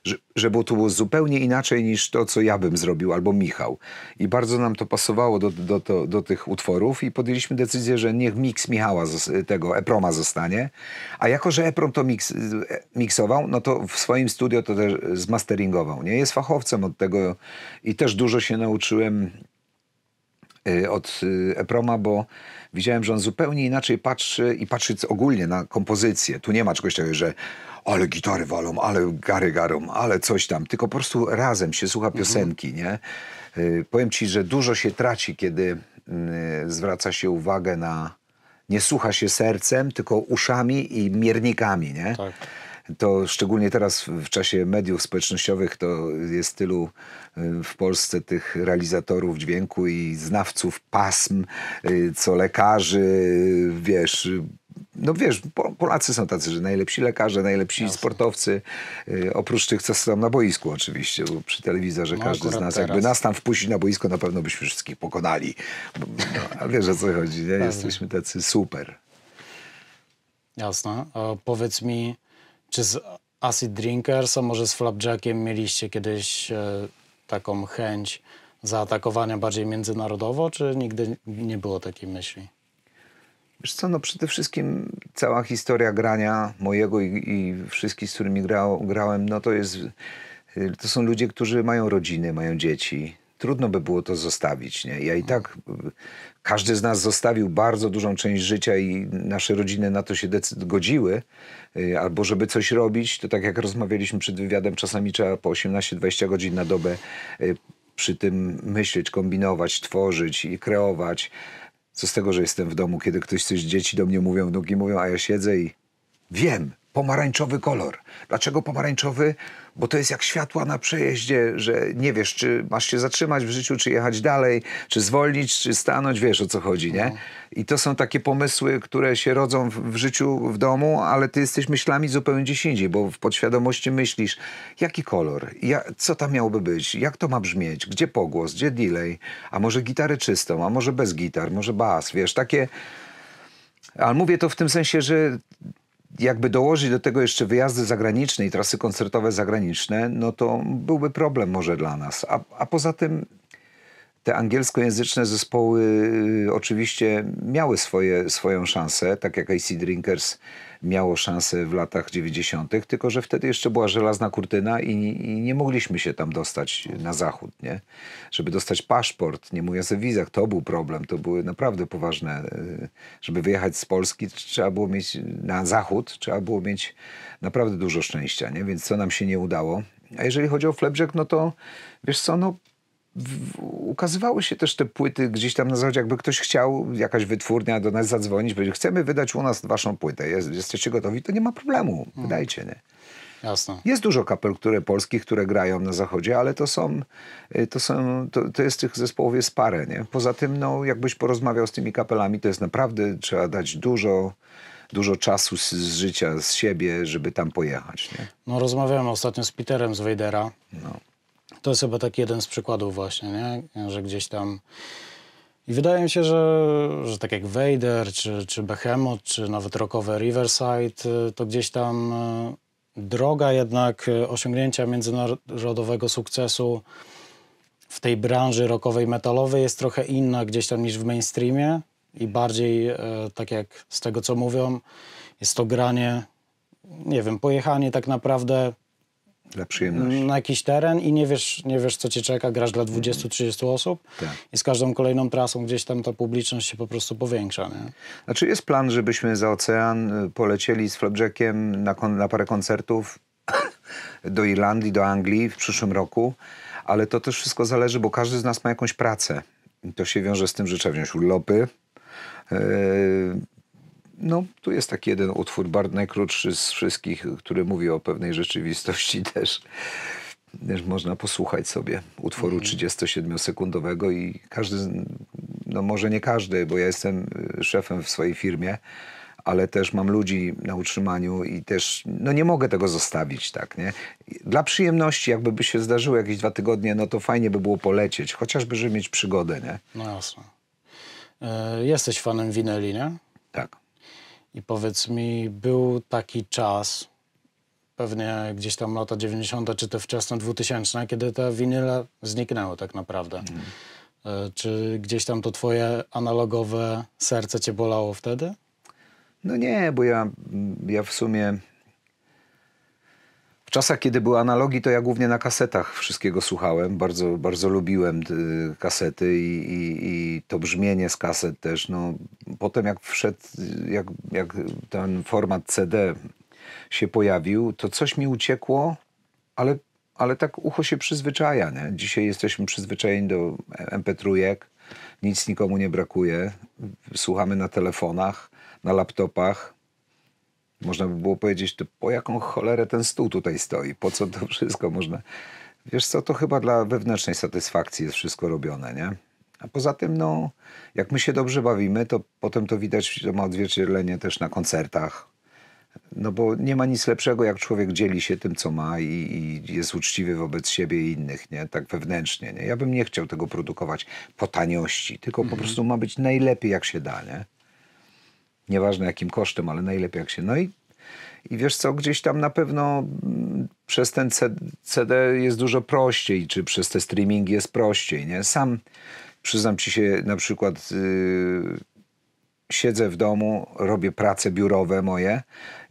że, żeby to było zupełnie inaczej niż to, co ja bym zrobił albo Michał. I bardzo nam to pasowało do, do, do, do tych utworów i podjęliśmy decyzję, że niech miks Michała, tego Eproma zostanie. A jako, że Eprom to miks, e, miksował, no to w swoim studio to też zmasteringował. Nie? Jest fachowcem od tego i też dużo się nauczyłem y, od y, Eproma, bo widziałem, że on zupełnie inaczej patrzy i patrzy ogólnie na kompozycję. Tu nie ma czegoś takiego, że ale gitary walą, ale gary garą, ale coś tam. Tylko po prostu razem się słucha mhm. piosenki, mhm. nie? Y, powiem ci, że dużo się traci, kiedy y, zwraca się uwagę na... Nie słucha się sercem, tylko uszami i miernikami, nie? Tak to szczególnie teraz w czasie mediów społecznościowych to jest tylu y, w Polsce tych realizatorów dźwięku i znawców pasm, y, co lekarzy, wiesz, no wiesz, Polacy są tacy, że najlepsi lekarze, najlepsi Jasne. sportowcy, y, oprócz tych, co są na boisku oczywiście, bo przy telewizorze no, każdy z nas, teraz. jakby nas tam wpuścić na boisko, na pewno byśmy wszystkich pokonali. no, a wiesz o co chodzi, nie? Jesteśmy tacy super. Jasne. A powiedz mi, czy z Acid Drinkers, a może z Flapjackiem mieliście kiedyś e, taką chęć zaatakowania bardziej międzynarodowo, czy nigdy nie było takiej myśli? Wiesz co, no przede wszystkim cała historia grania mojego i, i wszystkich, z którymi grałem, no to jest, y, to są ludzie, którzy mają rodziny, mają dzieci. Trudno by było to zostawić, nie? Ja i no. tak, każdy z nas zostawił bardzo dużą część życia i nasze rodziny na to się godziły, y, albo żeby coś robić, to tak jak rozmawialiśmy przed wywiadem, czasami trzeba po 18-20 godzin na dobę y, przy tym myśleć, kombinować, tworzyć i kreować. Co z tego, że jestem w domu, kiedy ktoś coś dzieci do mnie mówią, wnuki mówią, a ja siedzę i wiem, pomarańczowy kolor. Dlaczego pomarańczowy? bo to jest jak światła na przejeździe, że nie wiesz, czy masz się zatrzymać w życiu, czy jechać dalej, czy zwolnić, czy stanąć, wiesz o co chodzi, nie? Mhm. I to są takie pomysły, które się rodzą w, w życiu, w domu, ale ty jesteś myślami zupełnie gdzieś indziej, bo w podświadomości myślisz, jaki kolor, ja, co tam miałoby być, jak to ma brzmieć, gdzie pogłos, gdzie delay, a może gitarę czystą, a może bez gitar, może bas, wiesz, takie... Ale mówię to w tym sensie, że jakby dołożyć do tego jeszcze wyjazdy zagraniczne i trasy koncertowe zagraniczne, no to byłby problem może dla nas. A, a poza tym te angielskojęzyczne zespoły y, oczywiście miały swoje, swoją szansę, tak jak AC Drinkers miało szansę w latach 90., tylko że wtedy jeszcze była żelazna kurtyna i, i, nie mogliśmy się tam dostać na zachód, nie? Żeby dostać paszport, nie mówiąc o wizach, to był problem, to były naprawdę poważne. Y, żeby wyjechać z Polski, trzeba było mieć na zachód, trzeba było mieć naprawdę dużo szczęścia, nie? Więc co nam się nie udało. A jeżeli chodzi o Flebrzek, no to wiesz co, no w, ukazywały się też te płyty gdzieś tam na zachodzie, jakby ktoś chciał, jakaś wytwórnia do nas zadzwonić, powiedzieć, chcemy wydać u nas waszą płytę, Jest, jesteście gotowi, to nie ma problemu, hmm. wydajcie, nie? Jasne. Jest dużo kapel które, polskich, które grają na zachodzie, ale to są, y, to, są to, to jest tych zespołów jest parę, nie? Poza tym, no, jakbyś porozmawiał z tymi kapelami, to jest naprawdę, trzeba dać dużo, dużo czasu z, z, życia, z siebie, żeby tam pojechać. Nie? No rozmawiałem ostatnio z Peterem z Wejdera. No to jest chyba taki jeden z przykładów właśnie, nie? że gdzieś tam... I wydaje mi się, że, że tak jak Vader, czy, czy Behemoth, czy nawet rockowe Riverside, y, to gdzieś tam y, droga jednak y, osiągnięcia międzynarodowego sukcesu w tej branży rockowej, metalowej jest trochę inna gdzieś tam niż w mainstreamie i bardziej, tak jak z tego co mówią, jest to granie, nie wiem, pojechanie tak naprawdę dla przyjemności. Na jakiś teren i nie wiesz, nie wiesz co cię czeka, grasz dla 20-30 osób tak. i z każdą kolejną trasą gdzieś tam ta publiczność się po prostu powiększa. Nie? Znaczy jest plan, żebyśmy za ocean y, polecieli z Flapjackiem na, na parę koncertów [coughs] do Irlandii, do Anglii w przyszłym roku? Ale to też wszystko zależy, bo każdy z nas ma jakąś pracę. I to się wiąże z tym, że trzeba wziąć urlopy, y, no, tu jest taki jeden utwór, bardzo najkrótszy z wszystkich, który mówi o pewnej rzeczywistości [laughs] też. Też można posłuchać sobie utworu mm. 37-sekundowego i każdy, no może nie każdy, bo ja jestem e, szefem w swojej firmie, ale też mam ludzi na utrzymaniu i też, no nie mogę tego zostawić, tak, nie? Dla przyjemności, jakby by się zdarzyło jakieś dwa tygodnie, no to fajnie by było polecieć, chociażby, żeby mieć przygodę, nie? No jasne. E, jesteś fanem Winelli, nie? Tak. I powiedz mi, był taki czas, pewnie gdzieś tam lata 90. czy te wczesne 2000, kiedy te winyle zniknęły tak naprawdę. Mm. Czy gdzieś tam to twoje analogowe serce cię bolało wtedy? No nie, bo ja, ja w sumie w czasach, kiedy były analogi, to ja głównie na kasetach wszystkiego słuchałem. Bardzo, bardzo lubiłem y, kasety i, i, i to brzmienie z kaset też. No, potem jak wszedł, jak, jak ten format CD się pojawił, to coś mi uciekło, ale, ale tak ucho się przyzwyczaja. Nie? Dzisiaj jesteśmy przyzwyczajeni do MP3, nic nikomu nie brakuje. Słuchamy na telefonach, na laptopach. Można by było powiedzieć, to po jaką cholerę ten stół tutaj stoi, po co to wszystko można. Wiesz co, to chyba dla wewnętrznej satysfakcji jest wszystko robione, nie? A poza tym, no, jak my się dobrze bawimy, to potem to widać, to ma odzwierciedlenie też na koncertach. No bo nie ma nic lepszego, jak człowiek dzieli się tym, co ma i, i, jest uczciwy wobec siebie i innych, nie? Tak wewnętrznie, nie? Ja bym nie chciał tego produkować po taniości, tylko po mhm. prostu ma być najlepiej, jak się da, nie? Nieważne jakim kosztem, ale najlepiej jak się... No i, i wiesz co, gdzieś tam na pewno mm, przez ten CD jest dużo prościej, czy przez te streamingi jest prościej, nie? Sam Przyznam ci się, na przykład yy, siedzę w domu, robię prace biurowe moje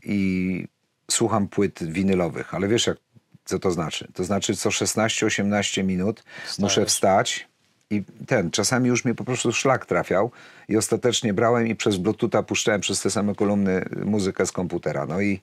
i słucham płyt winylowych, ale wiesz jak, co to znaczy? To znaczy co 16-18 minut Wstajesz. muszę wstać i ten, czasami już mnie po prostu szlak trafiał i ostatecznie brałem i przez Bluetootha puszczałem przez te same kolumny muzykę z komputera. No i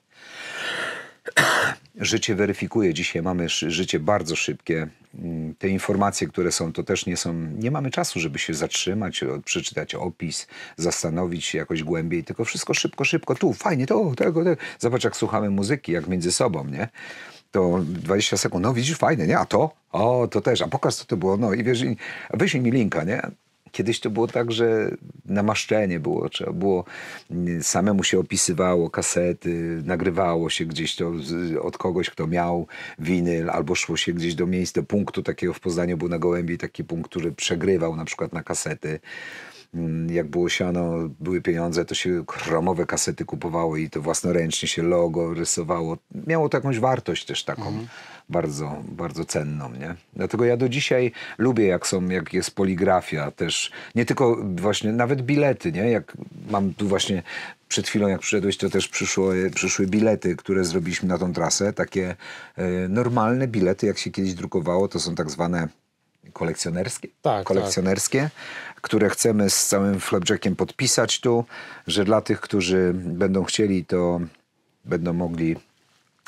życie weryfikuje. Dzisiaj mamy życie bardzo szybkie. Mm, te informacje, które są, to też nie są. Nie mamy czasu, żeby się zatrzymać, przeczytać opis, zastanowić się jakoś głębiej, tylko wszystko szybko, szybko, tu, fajnie, to, tego, tego. Zobacz, jak słuchamy muzyki, jak między sobą, nie? to 20 sekund, no widzisz, fajne, nie? A to? O, to też, a pokaż, co to było, no i wiesz, wyślij mi linka, nie? Kiedyś to było tak, że namaszczenie było, trzeba było, mm, samemu się opisywało kasety, nagrywało się gdzieś to od kogoś, kto miał winyl, albo szło się gdzieś do miejsca, do punktu takiego w Poznaniu, był na Gołębi taki punkt, który przegrywał na przykład na kasety mm, jak było siano, były pieniądze, to się chromowe kasety kupowało i to własnoręcznie się logo rysowało. Miało to jakąś wartość też taką. Mhm bardzo, bardzo cenną. Nie? Dlatego ja do dzisiaj lubię, jak, są, jak jest poligrafia też. Nie tylko właśnie, nawet bilety, nie? Jak mam tu właśnie przed chwilą, jak przyszedłeś, to też przyszły, przyszły bilety, które zrobiliśmy na tą trasę. Takie y, normalne bilety, jak się kiedyś drukowało, to są tak zwane kolekcjonerskie, tak, kolekcjonerskie tak. które chcemy z całym flapjackiem podpisać tu, że dla tych, którzy będą chcieli, to będą mogli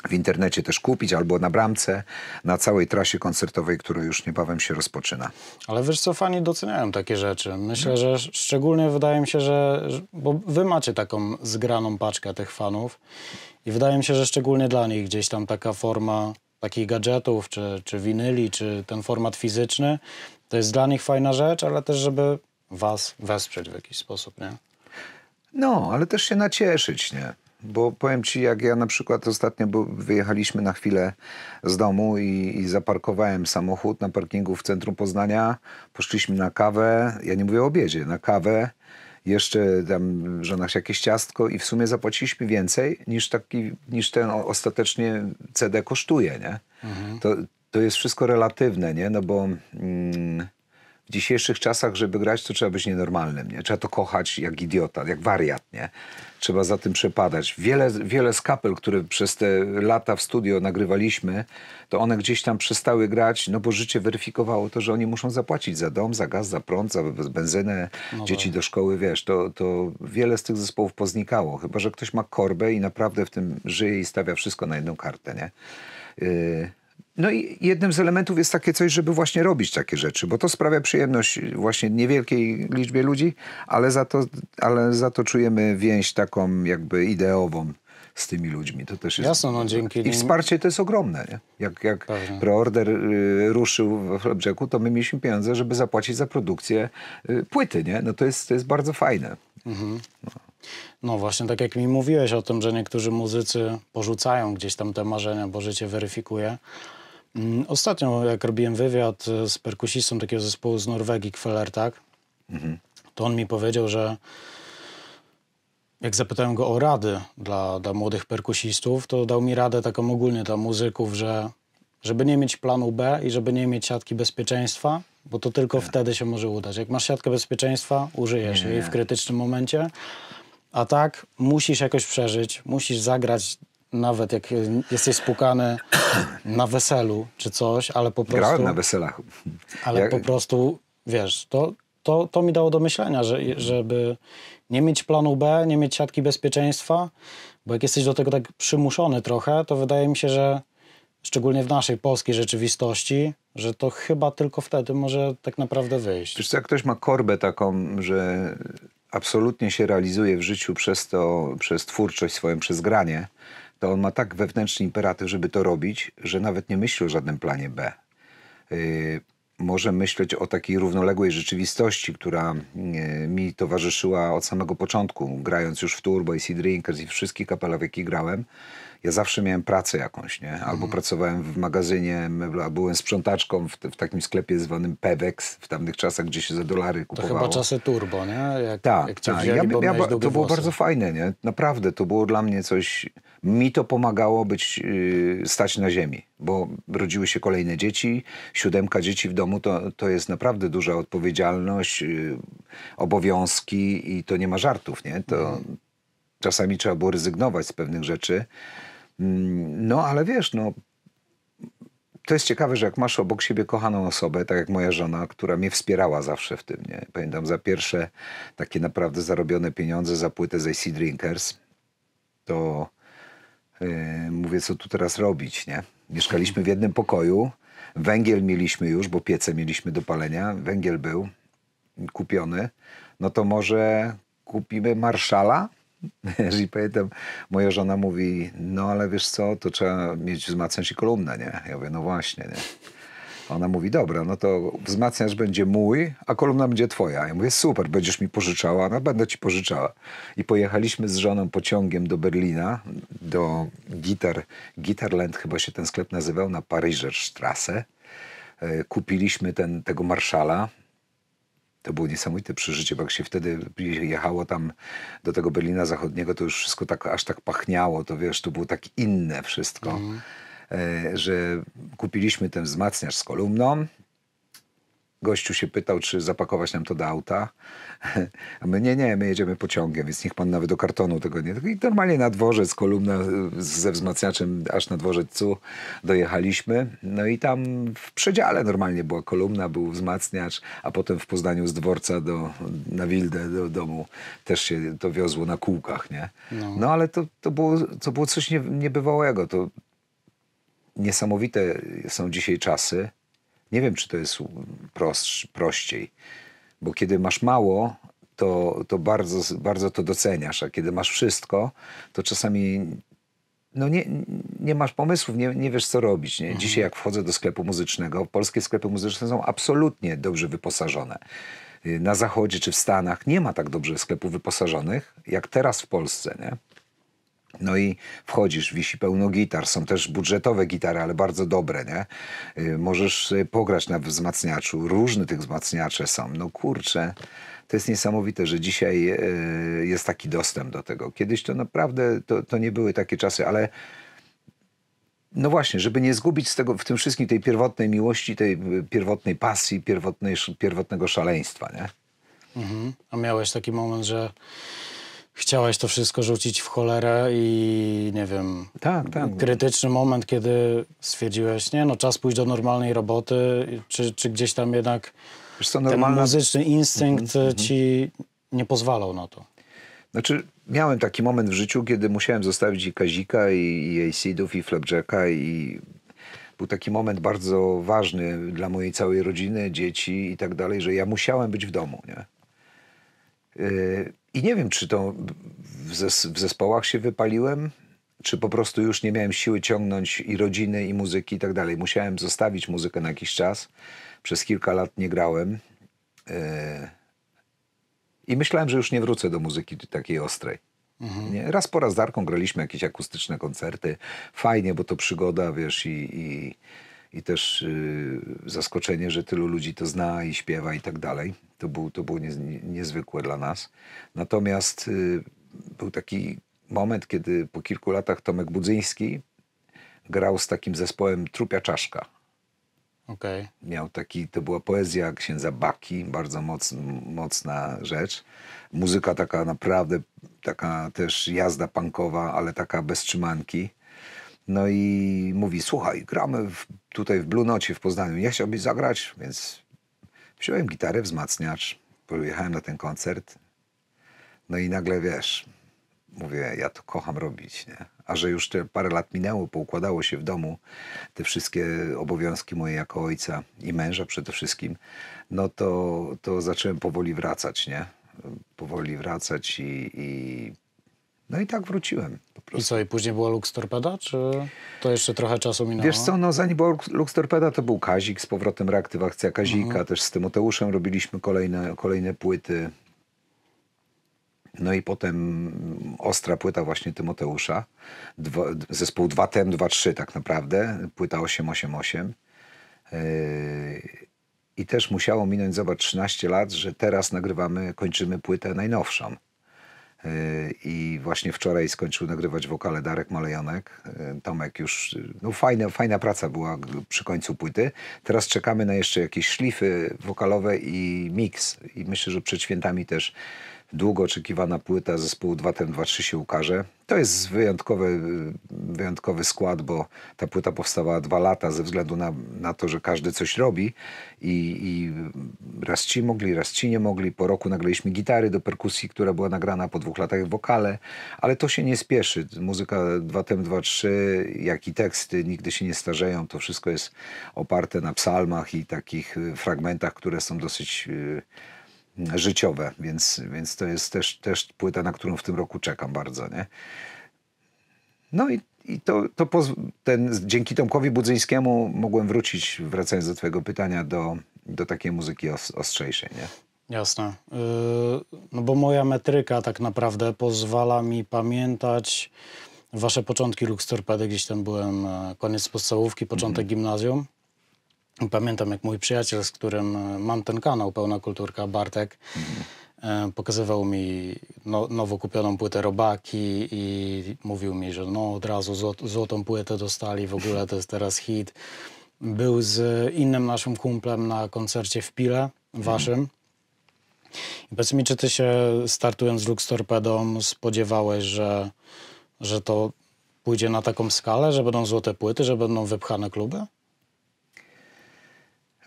w internecie też kupić, albo na bramce, na całej trasie koncertowej, która już niebawem się rozpoczyna. Ale wiesz co, fani doceniają takie rzeczy. Myślę, że szczególnie wydaje mi się, że... Bo wy macie taką zgraną paczkę tych fanów i wydaje mi się, że szczególnie dla nich gdzieś tam taka forma takich gadżetów, czy, czy winyli, czy ten format fizyczny, to jest dla nich fajna rzecz, ale też, żeby was wesprzeć w jakiś sposób, nie? No, ale też się nacieszyć, nie? Bo powiem ci, jak ja na przykład ostatnio bo wyjechaliśmy na chwilę z domu i, i, zaparkowałem samochód na parkingu w centrum Poznania, poszliśmy na kawę, ja nie mówię o obiedzie, na kawę, jeszcze tam żona się jakieś ciastko i w sumie zapłaciliśmy więcej niż, taki, niż ten ostatecznie CD kosztuje, nie? Mhm. To, to jest wszystko relatywne, nie? No bo... Mm, w dzisiejszych czasach, żeby grać, to trzeba być nienormalnym, nie? Trzeba to kochać jak idiota, jak wariat, nie? trzeba za tym przepadać. Wiele, wiele z kapel, które przez te lata w studio nagrywaliśmy, to one gdzieś tam przestały grać, no bo życie weryfikowało to, że oni muszą zapłacić za dom, za gaz, za prąd, za benzynę, no tak. dzieci tak. do szkoły, wiesz, to, to wiele z tych zespołów poznikało. Chyba, że ktoś ma korbę i naprawdę w tym żyje i stawia wszystko na jedną kartę, nie? Yy, no i jednym z elementów jest takie coś, żeby właśnie robić takie rzeczy, bo to sprawia przyjemność właśnie niewielkiej liczbie ludzi, ale za to, ale za to czujemy więź taką jakby ideową z tymi ludźmi. To też jest... Jasno, no dzięki I wsparcie to jest ogromne. Nie? Jak, jak preorder y, ruszył w Flapjacku, to my mieliśmy pieniądze, żeby zapłacić za produkcję y, płyty. Nie? No to jest, to jest bardzo fajne. Mhm. No. no. właśnie, tak jak mi mówiłeś o tym, że niektórzy muzycy porzucają gdzieś tam te marzenia, bo życie weryfikuje. Mm, ostatnio, jak robiłem wywiad e, z perkusistą takiego zespołu z Norwegii, Kvelertak, mhm. to on mi powiedział, że jak zapytałem go o rady dla, dla młodych perkusistów, to dał mi radę taką ogólnie dla muzyków, że żeby nie mieć planu B i żeby nie mieć siatki bezpieczeństwa, bo to tylko nie. Tak. wtedy się może udać. Jak masz siatkę bezpieczeństwa, użyjesz nie, jej nie. w krytycznym momencie, a tak musisz jakoś przeżyć, musisz zagrać nawet jak jesteś spukany na weselu czy coś, ale po prostu... Grałem na weselach. Ale ja... po prostu, wiesz, to, to, to mi dało do myślenia, że, żeby nie mieć planu B, nie mieć siatki bezpieczeństwa, bo jak jesteś do tego tak przymuszony trochę, to wydaje mi się, że szczególnie w naszej polskiej rzeczywistości, że to chyba tylko wtedy może tak naprawdę wyjść. Wiesz co, jak ktoś ma korbę taką, że absolutnie się realizuje w życiu przez to, przez twórczość swoją, przez granie, to on ma tak wewnętrzny imperatyw, żeby to robić, że nawet nie myśli o żadnym planie B. Yy, może myśleć o takiej równoległej rzeczywistości, która yy, mi towarzyszyła od samego początku, grając już w Turbo i Sea Drinkers i wszystkich kapelach, w jakich grałem ja zawsze miałem pracę jakąś, nie? Albo mhm. pracowałem w magazynie mebla, byłem sprzątaczką w, w, takim sklepie zwanym Pewex w tamtych czasach, gdzie się za dolary kupowało. To chyba czasy turbo, nie? tak, jak tak. ja, ja, to było bardzo fajne, nie? Naprawdę, to było dla mnie coś... Mi to pomagało być, yy, stać na ziemi, bo rodziły się kolejne dzieci, siódemka dzieci w domu to, to jest naprawdę duża odpowiedzialność, yy, obowiązki i to nie ma żartów, nie? To, mhm czasami trzeba było rezygnować z pewnych rzeczy. Mm, no ale wiesz, no to jest ciekawe, że jak masz obok siebie kochaną osobę, tak jak moja żona, która mnie wspierała zawsze w tym, nie? Pamiętam za pierwsze takie naprawdę zarobione pieniądze za płytę z AC Drinkers, to yy, mówię, co tu teraz robić, nie? Mieszkaliśmy w jednym pokoju, węgiel mieliśmy już, bo piece mieliśmy do palenia, węgiel był kupiony, no to może kupimy marszala? [laughs] I pamiętam, moja żona mówi, no ale wiesz co, to trzeba mieć wzmacniać i kolumnę, nie? Ja mówię, no właśnie, nie? Ona mówi, dobra, no to wzmacniacz będzie mój, a kolumna będzie twoja. Ja mówię, super, będziesz mi pożyczała, no będę ci pożyczała. I pojechaliśmy z żoną pociągiem do Berlina, do Gitar, Gitarland chyba się ten sklep nazywał, na Paryżer Strasse. E, kupiliśmy ten, tego Marszala, to było niesamowite przeżycie, bo jak się wtedy jechało tam do tego Berlina Zachodniego, to już wszystko tak, aż tak pachniało, to wiesz, to było tak inne wszystko, mm. że kupiliśmy ten wzmacniacz z kolumną, gościu się pytał, czy zapakować nam to do auta. A [laughs] my nie, nie, my jedziemy pociągiem, więc niech pan nawet do kartonu tego nie... I normalnie na dworzec, kolumna ze wzmacniaczem aż na CU dojechaliśmy. No i tam w przedziale normalnie była kolumna, był wzmacniacz, a potem w Poznaniu z dworca do, na Wildę do domu też się to wiozło na kółkach, nie? No, no ale to, to, było, to było coś nie, niebywałego. To niesamowite są dzisiaj czasy. Nie wiem, czy to jest prost, prościej, bo kiedy masz mało, to, to bardzo, bardzo to doceniasz, a kiedy masz wszystko, to czasami no nie, nie masz pomysłów, nie, nie wiesz co robić. Nie? Dzisiaj jak wchodzę do sklepu muzycznego, polskie sklepy muzyczne są absolutnie dobrze wyposażone. Na Zachodzie czy w Stanach nie ma tak dobrze sklepów wyposażonych, jak teraz w Polsce. Nie? No i wchodzisz, wisi pełno gitar. Są też budżetowe gitary, ale bardzo dobre, nie? Y, możesz pograć na wzmacniaczu. Różne tych wzmacniacze są. No kurczę, to jest niesamowite, że dzisiaj y, jest taki dostęp do tego. Kiedyś to naprawdę, to, to nie były takie czasy, ale no właśnie, żeby nie zgubić z tego, w tym wszystkim tej pierwotnej miłości, tej y, pierwotnej pasji, pierwotnej, pierwotnego szaleństwa, nie? Mhm. A miałeś taki moment, że chciałeś to wszystko rzucić w cholerę i nie wiem, tak, tak. krytyczny moment, kiedy stwierdziłeś, nie no, czas pójść do normalnej roboty, czy, czy gdzieś tam jednak Wiesz co, normalna... ten muzyczny instynkt mm -hmm. ci nie pozwalał na to. Znaczy, miałem taki moment w życiu, kiedy musiałem zostawić i Kazika, i, i Acidów, i Flapjacka, i był taki moment bardzo ważny dla mojej całej rodziny, dzieci i tak dalej, że ja musiałem być w domu, nie? Yy i nie wiem, czy to w, zes w zespołach się wypaliłem, czy po prostu już nie miałem siły ciągnąć i rodziny, i muzyki, i tak dalej. Musiałem zostawić muzykę na jakiś czas. Przez kilka lat nie grałem. E, I myślałem, że już nie wrócę do muzyki takiej ostrej. Mhm. Nie? Raz po raz z Darką graliśmy jakieś akustyczne koncerty. Fajnie, bo to przygoda, wiesz, i, i i też y, zaskoczenie, że tylu ludzi to zna i śpiewa i tak dalej. To, był, to było nie, niezwykłe dla nas. Natomiast y, był taki moment, kiedy po kilku latach Tomek Budzyński grał z takim zespołem Trupia Czaszka. Okay. Miał taki, to była poezja księdza Baki, bardzo moc, mocna rzecz. Muzyka taka naprawdę, taka też jazda punkowa, ale taka bez trzymanki. No i mówi, słuchaj, gramy w, tutaj w Blue w Poznaniu, nie chciałbyś zagrać? Więc wziąłem gitarę, wzmacniacz, pojechałem na ten koncert. No i nagle, wiesz, mówię, ja to kocham robić, nie? A że już te parę lat minęło, poukładało się w domu te wszystkie obowiązki moje jako ojca i męża przede wszystkim, no to, to zacząłem powoli wracać, nie? Powoli wracać i, i no i tak wróciłem. I co, i później była Lux Torpeda, czy to jeszcze trochę czasu minęło? Wiesz co, no zanim była Lux Torpeda, to był Kazik, z powrotem reaktywacja Kazika, mhm. też z Tymoteuszem robiliśmy kolejne, kolejne płyty. No i potem ostra płyta właśnie Tymoteusza, dwa, zespół 2TM, 23 tak naprawdę, płyta 888. Yy, I też musiało minąć, zobacz, 13 lat, że teraz nagrywamy, kończymy płytę najnowszą. Y, I właśnie wczoraj skończył nagrywać wokale Darek Malejonek. Y, Tomek już, no fajna, fajna praca była przy końcu płyty. Teraz czekamy na jeszcze jakieś szlify wokalowe i miks. I myślę, że przed świętami też długo oczekiwana płyta zespołu 2TM23 się ukaże. To jest wyjątkowy, wyjątkowy skład, bo ta płyta powstawała dwa lata ze względu na, na to, że każdy coś robi I, i raz ci mogli, raz ci nie mogli. Po roku nagraliśmy gitary do perkusji, która była nagrana po dwóch latach wokale, ale to się nie spieszy. Muzyka 2TM23, jak i teksty nigdy się nie starzeją. To wszystko jest oparte na psalmach i takich fragmentach, które są dosyć... Yy, życiowe, więc, więc to jest też, też płyta, na którą w tym roku czekam bardzo. Nie? No i, i to, to ten, dzięki Tomkowi Budzyńskiemu mogłem wrócić, wracając do twojego pytania, do, do takiej muzyki os, ostrzejszej. Nie? Jasne. Yy, no bo moja metryka tak naprawdę pozwala mi pamiętać wasze początki Luxtorpedy, gdzieś tam byłem e, koniec podstawówki, początek mm gimnazjum. Pamiętam, jak mój przyjaciel, z którym e, mam ten kanał Pełna Kulturka, Bartek, mhm. pokazywał mi no, nowo kupioną płytę Robaki i mówił mi, że no od razu złot, złotą płytę dostali, w ogóle to jest teraz hit. Był z innym naszym kumplem na koncercie w Pile, waszym. Mhm. I powiedz mi, czy ty się startując z Lux Torpedą spodziewałeś, że, że to pójdzie na taką skalę, że będą złote płyty, że będą wypchane kluby?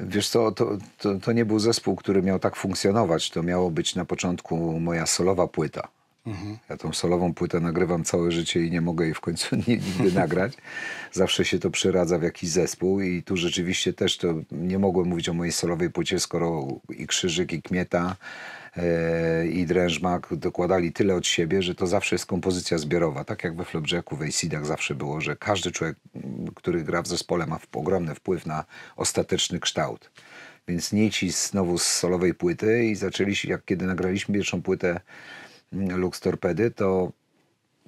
Wiesz to, to, to, nie był zespół, który miał tak funkcjonować. To miało być na początku moja solowa płyta. Mhm. Ja tą solową płytę nagrywam całe życie i nie mogę jej w końcu [laughs] nigdy nagrać. Zawsze się to przeradza w jakiś zespół i tu rzeczywiście też to nie mogłem mówić o mojej solowej płycie, skoro i Krzyżyk, i Kmieta, i Drężmak dokładali tyle od siebie, że to zawsze jest kompozycja zbiorowa. Tak jak we Flopjacku, w Acedach zawsze było, że każdy człowiek, który gra w zespole ma ogromny wpływ na ostateczny kształt. Więc nieci znowu z solowej płyty i zaczęliśmy, jak kiedy nagraliśmy pierwszą płytę mm, Lux Torpedy, to,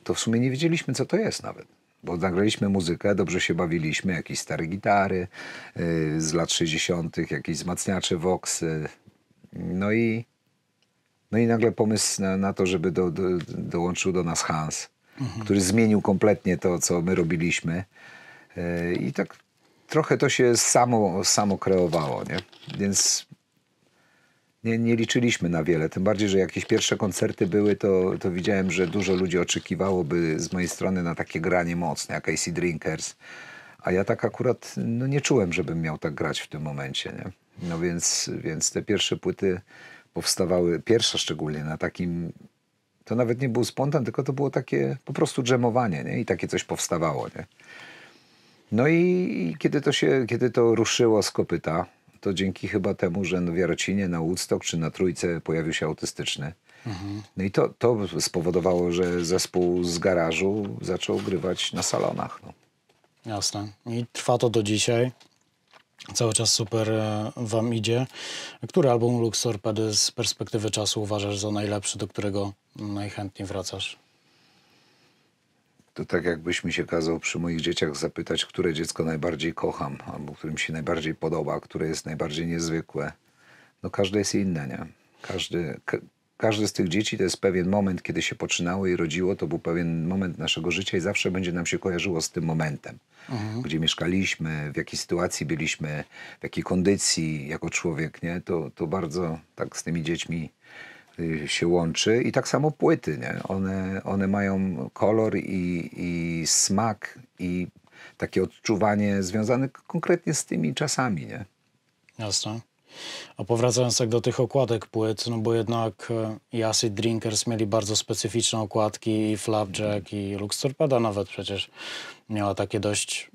to w sumie nie wiedzieliśmy, co to jest nawet. Bo nagraliśmy muzykę, dobrze się bawiliśmy, jakieś stare gitary yy, z lat 60., jakieś wzmacniacze, woksy. No i no i nagle pomysł na, na to, żeby do, do, dołączył do nas Hans, mhm. który zmienił kompletnie to, co my robiliśmy. Yy, I tak trochę to się samo, samo kreowało, nie? Więc nie, nie, liczyliśmy na wiele. Tym bardziej, że jakieś pierwsze koncerty były, to, to widziałem, że dużo ludzi oczekiwałoby z mojej strony na takie granie mocne, jak AC Drinkers. A ja tak akurat no, nie czułem, żebym miał tak grać w tym momencie, nie? No więc, więc te pierwsze płyty powstawały, pierwsza szczególnie, na takim to nawet nie był spontan, tylko to było takie po prostu dżemowanie nie? i takie coś powstawało. Nie? No i, i kiedy to się, kiedy to ruszyło z kopyta, to dzięki chyba temu, że no w Jarocinie na Woodstock czy na Trójce pojawił się autystyczny. Mhm. No i to, to spowodowało, że zespół z garażu zaczął grywać na salonach. No. Jasne. I trwa to do dzisiaj cały czas super e, wam idzie. Który album Luxor Torpedy z perspektywy czasu uważasz za najlepszy, do którego najchętniej wracasz? To tak jakbyś mi się kazał przy moich dzieciach zapytać, które dziecko najbardziej kocham, albo którym się najbardziej podoba, które jest najbardziej niezwykłe. No każde jest inne, nie? Każdy, każde z tych dzieci to jest pewien moment, kiedy się poczynało i rodziło, to był pewien moment naszego życia i zawsze będzie nam się kojarzyło z tym momentem, mhm. gdzie mieszkaliśmy, w jakiej sytuacji byliśmy, w jakiej kondycji jako człowiek, nie? To, to bardzo tak z tymi dziećmi y, się łączy i tak samo płyty, nie? One, one mają kolor i, i smak i takie odczuwanie związane konkretnie z tymi czasami, nie? Jasne. A powracając tak do tych okładek płyt, no bo jednak e, i Acid Drinkers mieli bardzo specyficzne okładki, i Flapjack, mhm. i Lux Torpeda nawet przecież miała takie dość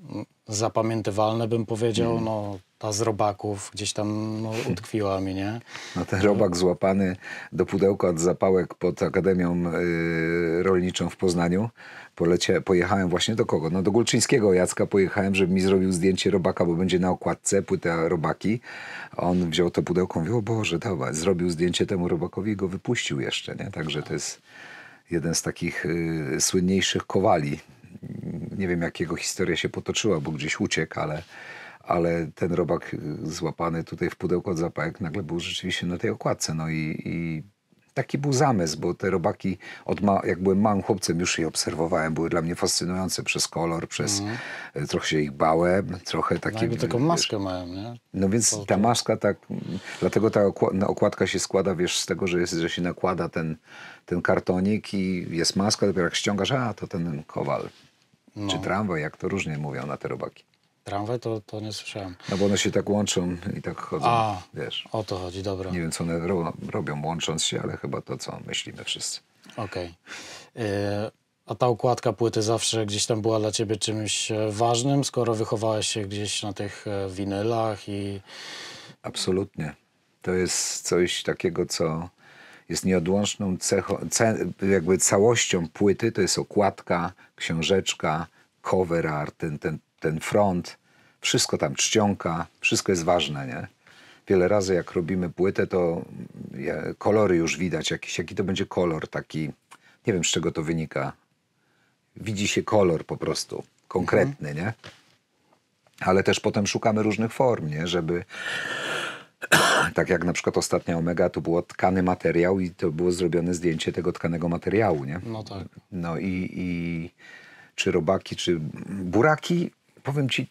zapamiętywalne, bym powiedział, mhm. no ta z robaków gdzieś tam no, [laughs] utkwiła mi, nie? No ten robak złapany do pudełka od zapałek pod Akademią y, Rolniczą w Poznaniu. Polecia, pojechałem właśnie do kogo? No do Gulczyńskiego Jacka pojechałem, żeby mi zrobił zdjęcie robaka, bo będzie na okładce płyta robaki. On wziął to pudełko i mówił, o Boże, dawaj. Zrobił zdjęcie temu robakowi i go wypuścił jeszcze, nie? Także to jest jeden z takich y, słynniejszych kowali. Nie wiem, jak jego historia się potoczyła, bo gdzieś uciekł, ale ale ten robak y, złapany tutaj w pudełku od zapałek nagle był rzeczywiście na tej okładce. No i, i taki był zamysł, bo te robaki, od ma, jak byłem małym chłopcem, już je obserwowałem, były dla mnie fascynujące przez kolor, przez mhm. e, trochę się ich bałem, trochę takie... No, taką maskę wiesz, mają, nie? No więc ta maska tak, dlatego ta okładka się składa, wiesz, z tego, że, jest, że się nakłada ten, ten kartonik i jest maska, dopiero jak ściągasz, a to ten kowal. No. Czy tramwaj, jak to różnie mówią na te robaki. Tramwaj to, to nie słyszałem. No bo one się tak łączą i tak chodzą, A, wiesz. O to chodzi, dobra. Nie wiem, co one ro robią łącząc się, ale chyba to, co myślimy wszyscy. Okej. Okay. E, y a ta układka płyty zawsze gdzieś tam była dla ciebie czymś e, ważnym, skoro wychowałeś się gdzieś na tych e, winylach i... Absolutnie. To jest coś takiego, co jest nieodłączną cechą, jakby całością płyty. To jest okładka, książeczka, cover art, ten, ten ten front, wszystko tam czcionka, wszystko jest ważne, nie? Wiele razy jak robimy płytę, to mm, kolory już widać, jakiś, jaki to będzie kolor taki, nie wiem z czego to wynika. Widzi się kolor po prostu, konkretny, mhm. nie? Ale też potem szukamy różnych form, nie? Żeby [clears throat] tak jak na przykład ostatnia Omega, to było tkany materiał i to było zrobione zdjęcie tego tkanego materiału, nie? No tak. No i, i czy robaki, czy buraki, powiem ci,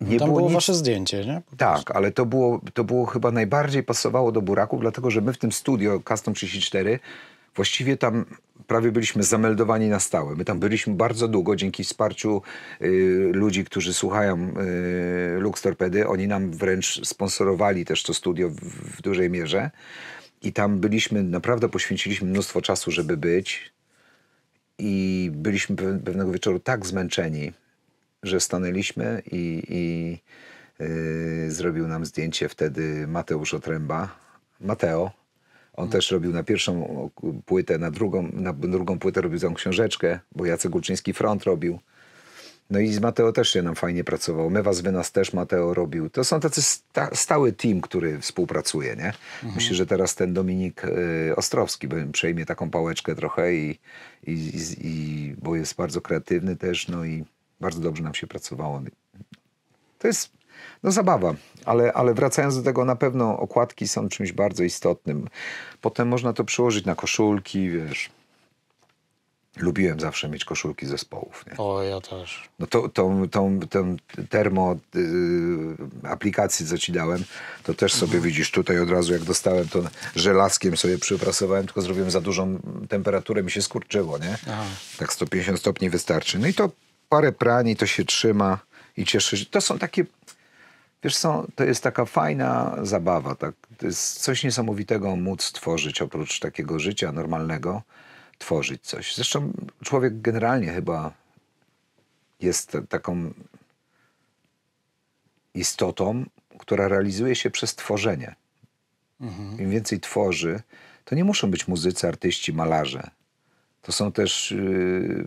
no nie Tam było, było nic... wasze zdjęcie, nie? Tak, ale to było, to było chyba najbardziej pasowało do buraków, dlatego że my w tym studio Custom 34 właściwie tam prawie byliśmy zameldowani na stałe. My tam byliśmy bardzo długo dzięki wsparciu y, ludzi, którzy słuchają y, Lux Torpedy. Oni nam wręcz sponsorowali też to studio w, w dużej mierze. I tam byliśmy, naprawdę poświęciliśmy mnóstwo czasu, żeby być. I byliśmy pewnego wieczoru tak zmęczeni, że stanęliśmy i, i yy, zrobił nam zdjęcie wtedy Mateusz Otręba. Mateo. On no. też robił na pierwszą płytę, na drugą, na drugą płytę robił tą książeczkę, bo Jacek Guczyński front robił. No i z Mateo też się nam fajnie pracowało. My was, wy nas też Mateo robił. To są tacy sta stały team, który współpracuje, nie? Mhm. Myślę, że teraz ten Dominik y, Ostrowski przejmie taką pałeczkę trochę i, i, i, i, bo jest bardzo kreatywny też, no i bardzo dobrze nam się pracowało. To jest no zabawa, ale, ale wracając do tego, na pewno okładki są czymś bardzo istotnym. Potem można to przełożyć na koszulki, wiesz. Lubiłem zawsze mieć koszulki zespołów. Nie? O, ja też. No to, tą, tą, tą termo aplikacji y, aplikację, co ci dałem, to też sobie mhm. widzisz tutaj od razu, jak dostałem to żelazkiem sobie przyprasowałem, tylko zrobiłem za dużą temperaturę, mi się skurczyło, nie? Aha. Tak 150 stopni wystarczy. No i to parę prani, to się trzyma i cieszy się. To są takie, wiesz co, to jest taka fajna zabawa, tak? To jest coś niesamowitego móc tworzyć, oprócz takiego życia normalnego, tworzyć coś. Zresztą człowiek generalnie chyba jest taką istotą, która realizuje się przez tworzenie. Mhm. Im więcej tworzy, to nie muszą być muzycy, artyści, malarze. To są też yy,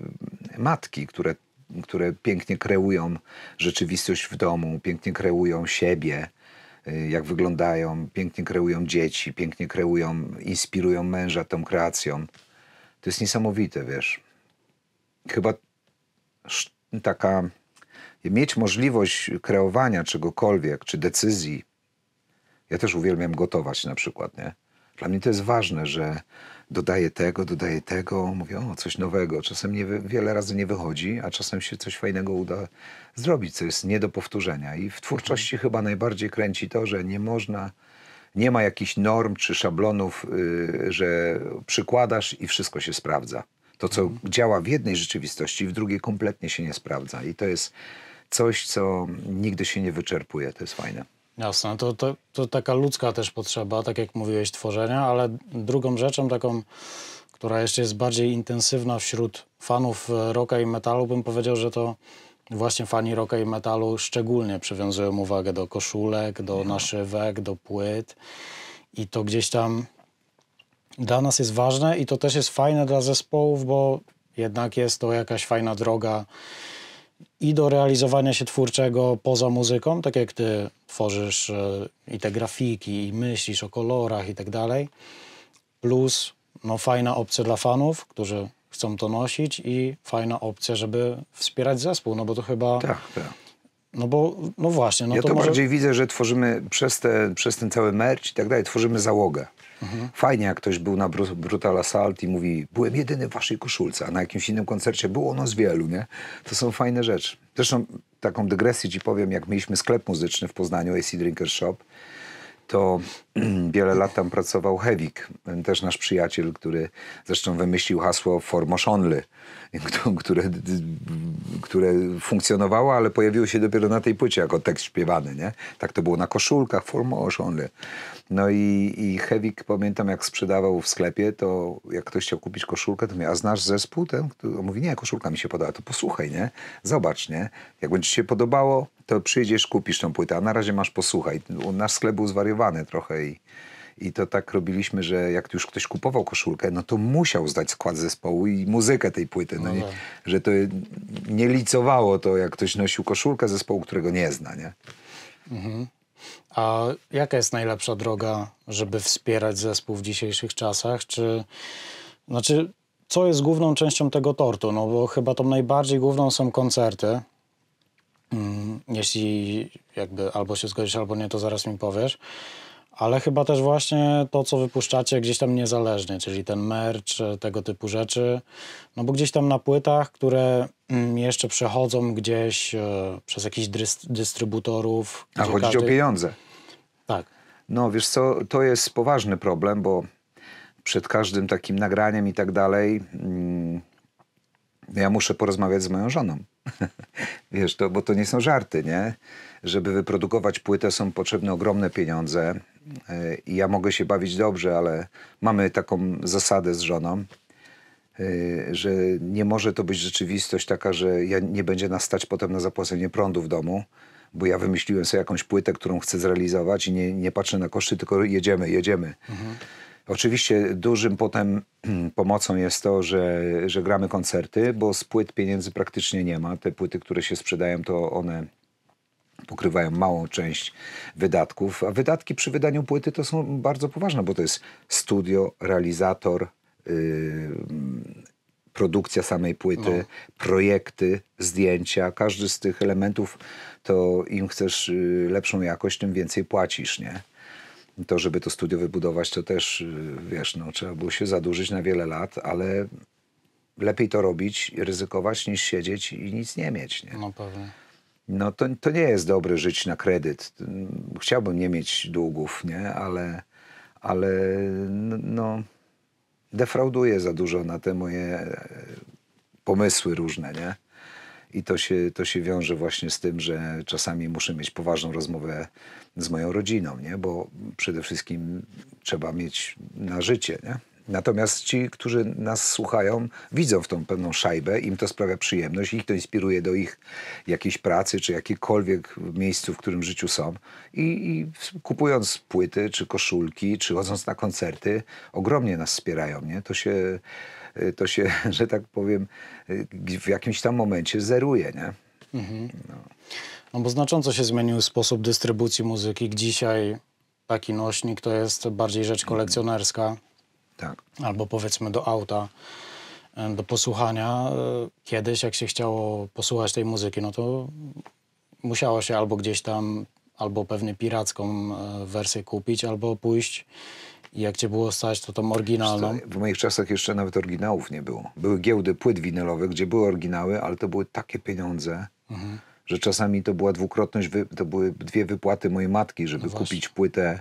matki, które które pięknie kreują rzeczywistość w domu, pięknie kreują siebie, y, jak wyglądają, pięknie kreują dzieci, pięknie kreują, inspirują męża tą kreacją. To jest niesamowite, wiesz. Chyba taka mieć możliwość kreowania czegokolwiek, czy decyzji. Ja też uwielbiam gotować na przykład, nie? Dla mnie to jest ważne, że dodaję tego, dodaję tego, mówię, o, coś nowego. Czasem nie, wiele razy nie wychodzi, a czasem się coś fajnego uda zrobić, co jest nie do powtórzenia. I w twórczości mhm. chyba najbardziej kręci to, że nie można, nie ma jakichś norm czy szablonów, yy, że przykładasz i wszystko się sprawdza. To, co mhm. działa w jednej rzeczywistości, w drugiej kompletnie się nie sprawdza. I to jest coś, co nigdy się nie wyczerpuje. To jest fajne. Jasne, no to, to, to taka ludzka też potrzeba, tak jak mówiłeś, tworzenia, ale drugą rzeczą taką, która jeszcze jest bardziej intensywna wśród fanów e, rocka i metalu, bym powiedział, że to właśnie fani rocka i metalu szczególnie przywiązują uwagę do koszulek, do mhm. naszywek, do płyt i to gdzieś tam dla nas jest ważne i to też jest fajne dla zespołów, bo jednak jest to jakaś fajna droga i do realizowania się twórczego poza muzyką, tak jak ty tworzysz e, i te grafiki, i myślisz o kolorach i tak dalej, plus no, fajna opcja dla fanów, którzy chcą to nosić i fajna opcja, żeby wspierać zespół, no bo to chyba... Tak, tak. No bo, no właśnie. No ja to, to może... bardziej widzę, że tworzymy przez, te, przez ten cały merch i tak dalej, tworzymy załogę. Mhm. Fajnie, jak ktoś był na Brutal Assault i mówi, byłem jedyny w waszej koszulce, a na jakimś innym koncercie było ono z wielu, nie? To są fajne rzeczy. Zresztą taką dygresję ci powiem, jak mieliśmy sklep muzyczny w Poznaniu, AC Drinker Shop, to [clears throat] wiele lat tam pracował Hewik, też nasz przyjaciel, który zresztą wymyślił hasło Formoszonly, które, które funkcjonowało, ale pojawiło się dopiero na tej płycie jako tekst śpiewany, nie? Tak to było na koszulkach, Only. No i, i Hewik, pamiętam jak sprzedawał w sklepie, to jak ktoś chciał kupić koszulkę, to mówi, a znasz zespół ten? On mówi, nie, koszulka mi się podoba. To posłuchaj, nie? Zobacz, nie? Jak będzie ci się podobało, to przyjdziesz, kupisz tą płytę, a na razie masz posłuchaj. Nasz sklep był zwariowany trochę i, i to tak robiliśmy, że jak już ktoś kupował koszulkę, no to musiał zdać skład zespołu i muzykę tej płyty. No, no nie, tak. że to nie licowało to, jak ktoś nosił koszulkę zespołu, którego nie zna, nie? Mhm. A jaka jest najlepsza droga, żeby wspierać zespół w dzisiejszych czasach? Czy, znaczy, co jest główną częścią tego tortu? No bo chyba tą najbardziej główną są koncerty. Mm, jeśli jakby albo się zgodzisz, albo nie, to zaraz mi powiesz ale chyba też właśnie to, co wypuszczacie gdzieś tam niezależnie, czyli ten merch, e, tego typu rzeczy, no bo gdzieś tam na płytach, które mm, jeszcze przechodzą gdzieś e, przez jakichś dystrybutorów. A chodzi każdy... o pieniądze. Tak. No wiesz co, to jest poważny problem, bo przed każdym takim nagraniem i tak dalej mm, ja muszę porozmawiać z moją żoną. [laughs] wiesz, to, bo to nie są żarty, nie? żeby wyprodukować płytę są potrzebne ogromne pieniądze. E, I ja mogę się bawić dobrze, ale mamy taką zasadę z żoną, e, że nie może to być rzeczywistość taka, że ja nie będzie nas stać potem na zapłacenie prądu w domu, bo ja wymyśliłem sobie jakąś płytę, którą chcę zrealizować i nie, nie patrzę na koszty, tylko jedziemy, jedziemy. Mhm. Oczywiście dużym potem [clears throat] pomocą jest to, że, że gramy koncerty, bo z płyt pieniędzy praktycznie nie ma. Te płyty, które się sprzedają, to one pokrywają małą część wydatków, a wydatki przy wydaniu płyty to są bardzo poważne, bo to jest studio, realizator, yy, produkcja samej płyty, no. projekty, zdjęcia. Każdy z tych elementów, to im chcesz y, lepszą jakość, tym więcej płacisz, nie? To, żeby to studio wybudować, to też, y, wiesz, no, trzeba było się zadłużyć na wiele lat, ale lepiej to robić, ryzykować, niż siedzieć i nic nie mieć, nie? No pewnie no to, to nie jest dobre żyć na kredyt. Chciałbym nie mieć długów, nie? Ale, ale no, defrauduję za dużo na te moje e, pomysły różne, nie? I to się, to się wiąże właśnie z tym, że czasami muszę mieć poważną rozmowę z moją rodziną, nie? bo przede wszystkim trzeba mieć na życie. Nie? Natomiast ci, którzy nas słuchają, widzą w tą pewną szajbę, im to sprawia przyjemność, ich to inspiruje do ich jakiejś pracy, czy jakiekolwiek miejscu, w którym życiu są. I, I, kupując płyty, czy koszulki, czy chodząc na koncerty, ogromnie nas wspierają. Nie? To, się, to się, [laughs] że tak powiem, w jakimś tam momencie zeruje. Nie? Mhm. No. no bo znacząco się zmienił sposób dystrybucji muzyki. Dzisiaj taki nośnik to jest bardziej rzecz mhm. kolekcjonerska. Tak. Albo powiedzmy do auta, e, do posłuchania. E, kiedyś, jak się chciało posłuchać tej muzyki, no to musiało się albo gdzieś tam, albo pewnie piracką e, wersję kupić, albo pójść i jak cię było stać, to tą oryginalną. W moich czasach jeszcze nawet oryginałów nie było. Były giełdy płyt winylowych, gdzie były oryginały, ale to były takie pieniądze, mhm. że czasami to była dwukrotność, to były dwie wypłaty mojej matki, żeby no kupić płytę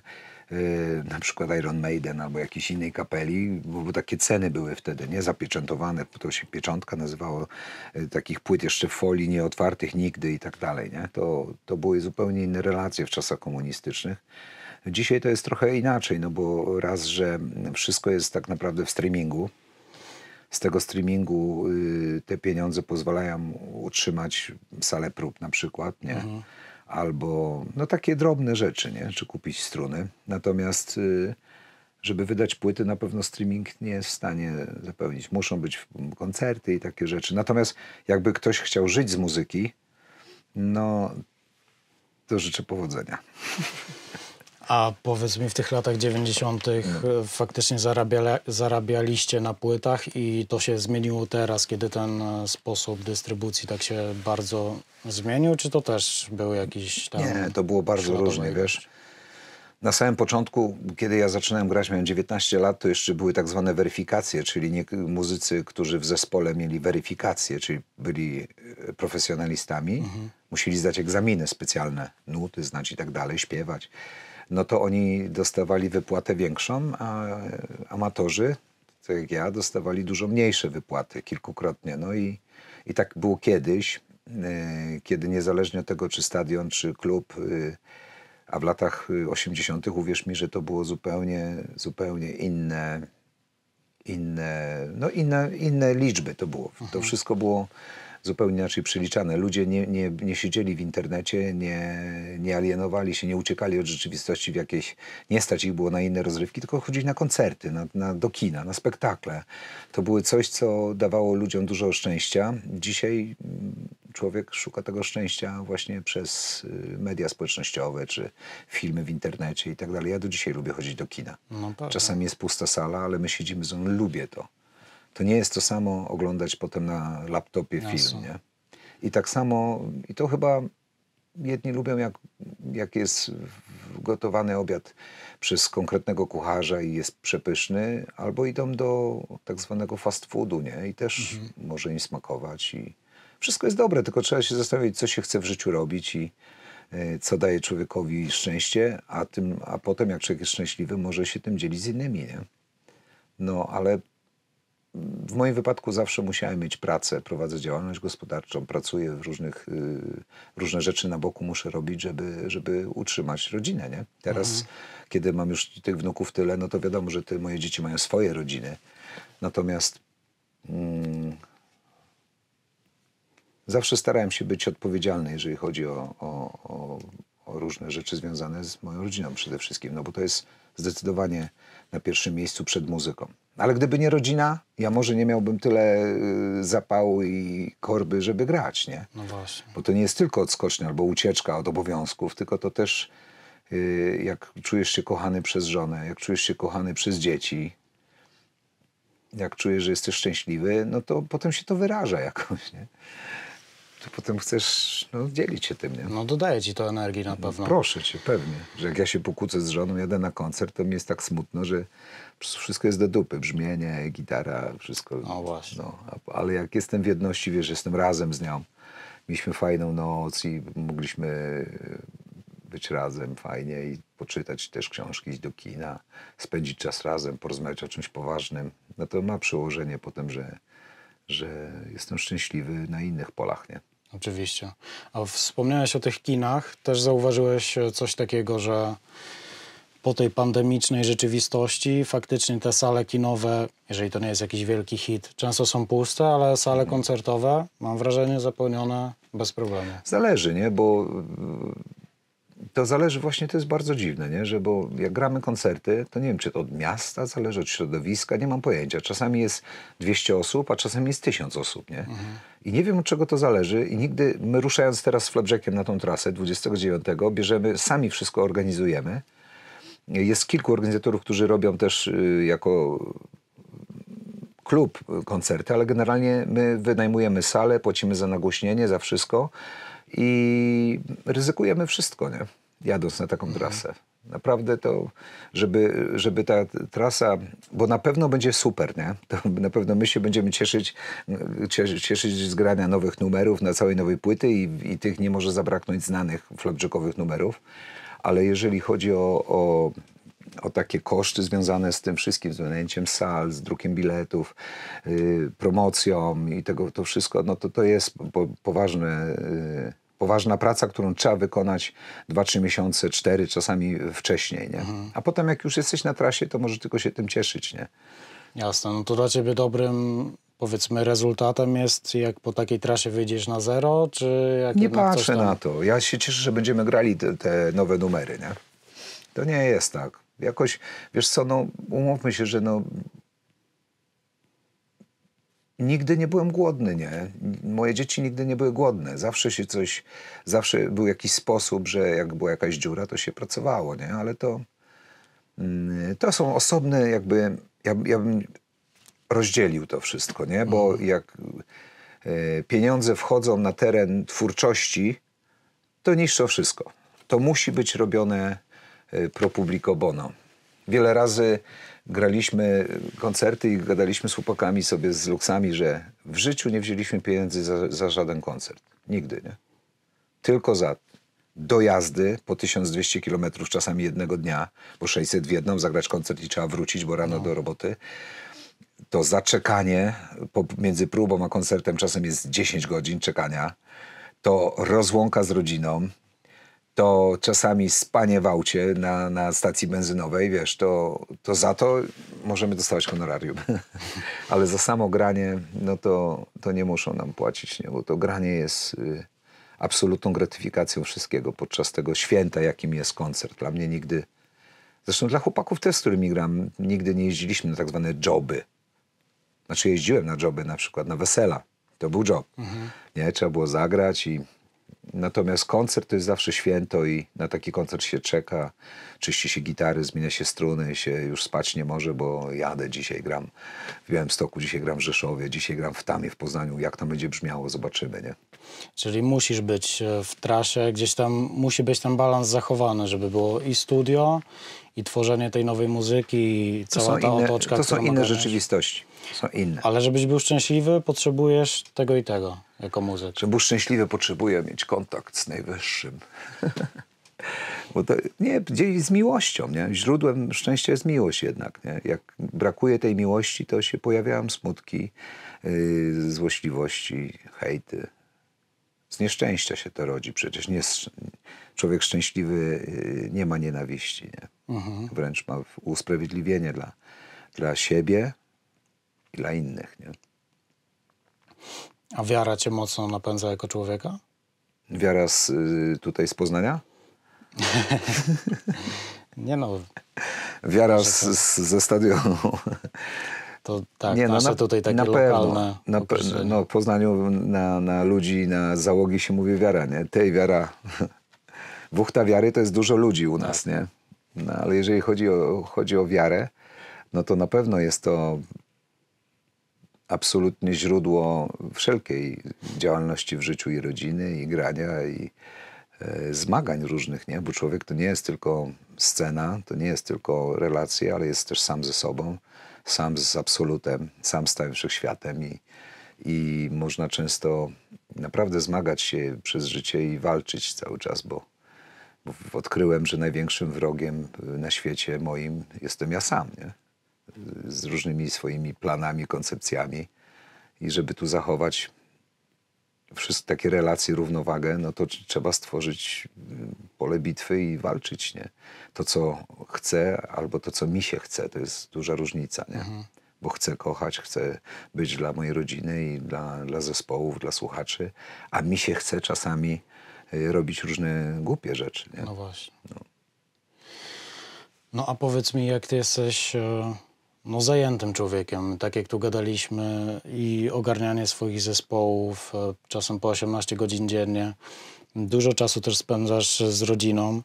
na przykład Iron Maiden albo jakiejś innej kapeli, bo takie ceny były wtedy, nie? Zapieczętowane, to się pieczątka nazywało, y, takich płyt jeszcze w folii nieotwartych nigdy i tak dalej, nie? To, to były zupełnie inne relacje w czasach komunistycznych. Dzisiaj to jest trochę inaczej, no bo raz, że wszystko jest tak naprawdę w streamingu, z tego streamingu y, te pieniądze pozwalają utrzymać salę prób na przykład, nie? Mhm albo no takie drobne rzeczy, nie? czy kupić struny. Natomiast y, żeby wydać płyty, na pewno streaming nie jest w stanie zapełnić. Muszą być koncerty i takie rzeczy. Natomiast jakby ktoś chciał żyć z muzyki, no to życzę powodzenia. [laughs] A powiedzmy w tych latach 90. Mm. E, faktycznie zarabiale, zarabialiście na płytach i to się zmieniło teraz, kiedy ten e, sposób dystrybucji tak się bardzo zmienił, czy to też był jakiś tam... Nie, to było bardzo różnie, wiesz. Na samym początku, kiedy ja zaczynałem grać, miałem 19 lat, to jeszcze były tak zwane weryfikacje, czyli nie, muzycy, którzy w zespole mieli weryfikacje czyli byli e, profesjonalistami, mhm. musieli zdać egzaminy specjalne, nuty znać i tak dalej, śpiewać no to oni dostawali wypłatę większą, a amatorzy, tak jak ja, dostawali dużo mniejsze wypłaty kilkukrotnie. No i, i tak było kiedyś, y, kiedy niezależnie od tego, czy stadion, czy klub, y, a w latach 80. Y, uwierz mi, że to było zupełnie, zupełnie inne, inne, no inne, inne liczby to było. To mhm. wszystko było zupełnie inaczej przeliczane. Ludzie nie, nie, nie siedzieli w internecie, nie, nie alienowali się, nie uciekali od rzeczywistości w jakieś nie stać ich było na inne rozrywki, tylko chodzili na koncerty, na, na, do kina, na spektakle. To były coś, co dawało ludziom dużo szczęścia. Dzisiaj mm, człowiek szuka tego szczęścia właśnie przez y, media społecznościowe, czy filmy w internecie i tak dalej. Ja do dzisiaj lubię chodzić do kina. No tak, Czasami tak. jest pusta sala, ale my siedzimy z on lubię to. To nie jest to samo oglądać potem na laptopie no, film, nie? I tak samo, i to chyba jedni lubią, jak, jak jest gotowany obiad przez konkretnego kucharza i jest przepyszny, albo idą do tak zwanego fast foodu, nie? I też mhm. może im smakować i wszystko jest dobre, tylko trzeba się zastanowić, co się chce w życiu robić i y, co daje człowiekowi szczęście, a, tym, a potem jak człowiek jest szczęśliwy, może się tym dzielić z innymi, nie? No, ale w moim wypadku zawsze musiałem mieć pracę, prowadzę działalność gospodarczą, pracuję w różnych, y, różne rzeczy na boku muszę robić, żeby, żeby utrzymać rodzinę, nie? Teraz, mhm. kiedy mam już tych wnuków tyle, no to wiadomo, że te moje dzieci mają swoje rodziny. Natomiast mm, zawsze starałem się być odpowiedzialny, jeżeli chodzi o, o, o, o różne rzeczy związane z moją rodziną przede wszystkim, no bo to jest zdecydowanie na pierwszym miejscu przed muzyką. No, ale gdyby nie rodzina, ja może nie miałbym tyle y, zapału i korby, żeby grać, nie? No właśnie. Bo to nie jest tylko odskocznia albo ucieczka od obowiązków, tylko to też y, jak czujesz się kochany przez żonę, jak czujesz się kochany przez dzieci, jak czujesz, że jesteś szczęśliwy, no to potem się to wyraża jakoś, nie? To potem chcesz no, dzielić się tym, nie? No dodaje ci to energii na no, pewno. No, proszę cię, pewnie. Że jak ja się pokłócę z żoną, jadę na koncert, to mi jest tak smutno, że wszystko jest do dupy. Brzmienie, gitara, wszystko. No właśnie. No, ale jak jestem w jedności, wiesz, jestem razem z nią. Mieliśmy fajną noc i mogliśmy e, być razem fajnie i poczytać też książki, iść do kina, spędzić czas razem, porozmawiać o czymś poważnym. No to ma przełożenie potem, że, że jestem szczęśliwy na innych polach, nie? Oczywiście. A wspomniałeś o tych kinach, też zauważyłeś e, coś takiego, że po tej pandemicznej rzeczywistości faktycznie te sale kinowe, jeżeli to nie jest jakiś wielki hit, często są puste, ale sale koncertowe mam wrażenie zapełnione bez problemu. Zależy, nie? Bo y, to zależy właśnie, to jest bardzo dziwne, nie? że bo jak gramy koncerty, to nie wiem, czy to od miasta zależy, od środowiska, nie mam pojęcia. Czasami jest 200 osób, a czasami jest 1000 osób. Nie? Mhm. I nie wiem, od czego to zależy i nigdy, my ruszając teraz z Flapjackiem na tą trasę 29, bierzemy, sami wszystko organizujemy, jest kilku organizatorów, którzy robią też y, jako klub koncerty, ale generalnie my wynajmujemy salę, płacimy za nagłośnienie, za wszystko i ryzykujemy wszystko, nie? jadąc na taką mhm. trasę. Naprawdę to, żeby, żeby ta trasa, bo na pewno będzie super, nie? To na pewno my się będziemy cieszyć, cieszyć, z grania nowych numerów na całej nowej płyty i, i tych nie może zabraknąć znanych flapjackowych numerów ale jeżeli chodzi o, o o takie koszty związane z tym wszystkim, z wynajęciem sal, z drukiem biletów, y, promocją i tego, to wszystko, no to to jest po, poważne, y, poważna praca, którą trzeba wykonać 2-3 miesiące, 4 czasami wcześniej, nie? Mhm. A potem jak już jesteś na trasie, to może tylko się tym cieszyć, nie? Jasne, no to dla Ciebie dobrym powiedzmy rezultatem jest, jak po takiej trasie wyjdziesz na zero, czy jak Nie patrzę tam... na to. Ja się cieszę, że będziemy grali te, te, nowe numery, nie? To nie jest tak. Jakoś, wiesz co, no umówmy się, że no nigdy nie byłem głodny, nie? Moje dzieci nigdy nie były głodne. Zawsze się coś, zawsze był jakiś sposób, że jak była jakaś dziura, to się pracowało, nie? Ale to, mm, to są osobne jakby, ja, ja bym rozdzielił to wszystko, nie? Bo mhm. jak e, pieniądze wchodzą na teren twórczości, to niszczą wszystko. To musi być robione e, pro publico bono. Wiele razy graliśmy koncerty i gadaliśmy z chłopakami sobie z luksami, że w życiu nie wzięliśmy pieniędzy za, za żaden koncert. Nigdy, nie? Tylko za dojazdy po 1200 kilometrów czasami jednego dnia, bo 600 w jedną, zagrać koncert i trzeba wrócić, bo rano no. do roboty to zaczekanie między próbą a koncertem czasem jest 10 godzin czekania, to rozłąka z rodziną, to czasami spanie w aucie na, na stacji benzynowej, wiesz, to, to za to możemy dostawać honorarium. [laughs] Ale za samo granie, no to, to nie muszą nam płacić, nie? bo to granie jest y, absolutną gratyfikacją wszystkiego podczas tego święta, jakim jest koncert. Dla mnie nigdy, zresztą dla chłopaków też, z którymi gram, nigdy nie jeździliśmy na tak zwane joby znaczy jeździłem na joby na przykład, na wesela. To był job. Mhm. Nie? Trzeba było zagrać i... Natomiast koncert to jest zawsze święto i na taki koncert się czeka. Czyści się gitary, zmienia się struny, się już spać nie może, bo jadę dzisiaj, gram w Białymstoku, dzisiaj gram w Rzeszowie, dzisiaj gram w Tamie, w Poznaniu. Jak to będzie brzmiało, zobaczymy, nie? Czyli musisz być e, w trasie, gdzieś tam musi być ten balans zachowany, żeby było i studio, i tworzenie tej nowej muzyki i cała ta inne, otoczka. To są inne rzeczywistości. Są inne. Ale żebyś był szczęśliwy, potrzebujesz tego i tego jako muzyk. Żeby był szczęśliwy, potrzebuję mieć kontakt z najwyższym. [laughs] Bo to, nie, gdzieś z miłością, nie? Źródłem szczęścia jest miłość jednak, nie? Jak brakuje tej miłości, to się pojawiają smutki, yy, złośliwości, hejty. Z nieszczęścia się to rodzi. Przecież nie, człowiek szczęśliwy yy, nie ma nienawiści, nie? Mhm. Wręcz ma usprawiedliwienie dla, dla siebie i dla innych. Nie? A wiara cię mocno napędza jako człowieka? Wiara z, y, tutaj z Poznania? [laughs] nie no. Wiara z, tak. z, ze stadionu. To tak, nie, no, na, tutaj takie na lokalne. Na, no, w Poznaniu na, na ludzi, na załogi się mówi wiara, nie? Tej wiara. [laughs] Wuchta wiary to jest dużo ludzi u nas, tak. nie? No, ale jeżeli chodzi o, chodzi o wiarę, no to na pewno jest to absolutnie źródło wszelkiej działalności w życiu i rodziny, i grania, i e, zmagań różnych, nie? Bo człowiek to nie jest tylko scena, to nie jest tylko relacja, ale jest też sam ze sobą, sam z absolutem, sam z całym wszechświatem i, i można często naprawdę zmagać się przez życie i walczyć cały czas, bo odkryłem, że największym wrogiem na świecie moim jestem ja sam, nie? z różnymi swoimi planami, koncepcjami. I żeby tu zachować wszystkie takie relacje, równowagę, no to trzeba stworzyć mm, pole bitwy i walczyć, nie? To, co chcę, albo to, co mi się chce, to jest duża różnica, nie? Mhm. Bo chcę kochać, chcę być dla mojej rodziny i dla, dla zespołów, dla słuchaczy, a mi się chce czasami Y, robić różne głupie rzeczy. Nie? No właśnie. No. no. a powiedz mi, jak ty jesteś e, no, zajętym człowiekiem, tak jak tu gadaliśmy i ogarnianie swoich zespołów, e, czasem po 18 godzin dziennie. Dużo czasu też spędzasz z rodziną.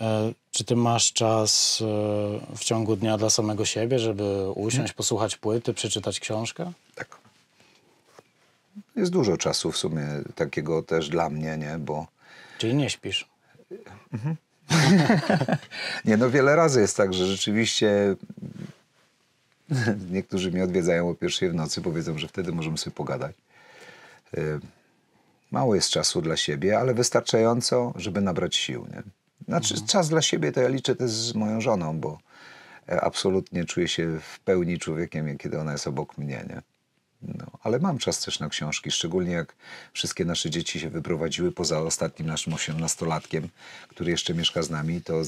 E, czy ty masz czas w ciągu dnia dla samego siebie, żeby usiąść, posłuchać płyty, przeczytać książkę? Tak jest dużo czasu w sumie takiego też dla mnie, nie? Bo... Czyli nie śpisz? Mhm. [laughs] nie, no wiele razy jest tak, że rzeczywiście [laughs] niektórzy mnie odwiedzają o pierwszej w nocy, powiedzą, że wtedy możemy sobie pogadać. Y, mało jest czasu dla siebie, ale wystarczająco, żeby nabrać sił, nie? Znaczy, mhm. czas dla siebie to ja liczę też z moją żoną, bo e, absolutnie czuję się w pełni człowiekiem, kiedy ona jest obok mnie, nie? No, ale mam czas też na książki, szczególnie jak wszystkie nasze dzieci się wyprowadziły poza ostatnim naszym osiemnastolatkiem, który jeszcze mieszka z nami, to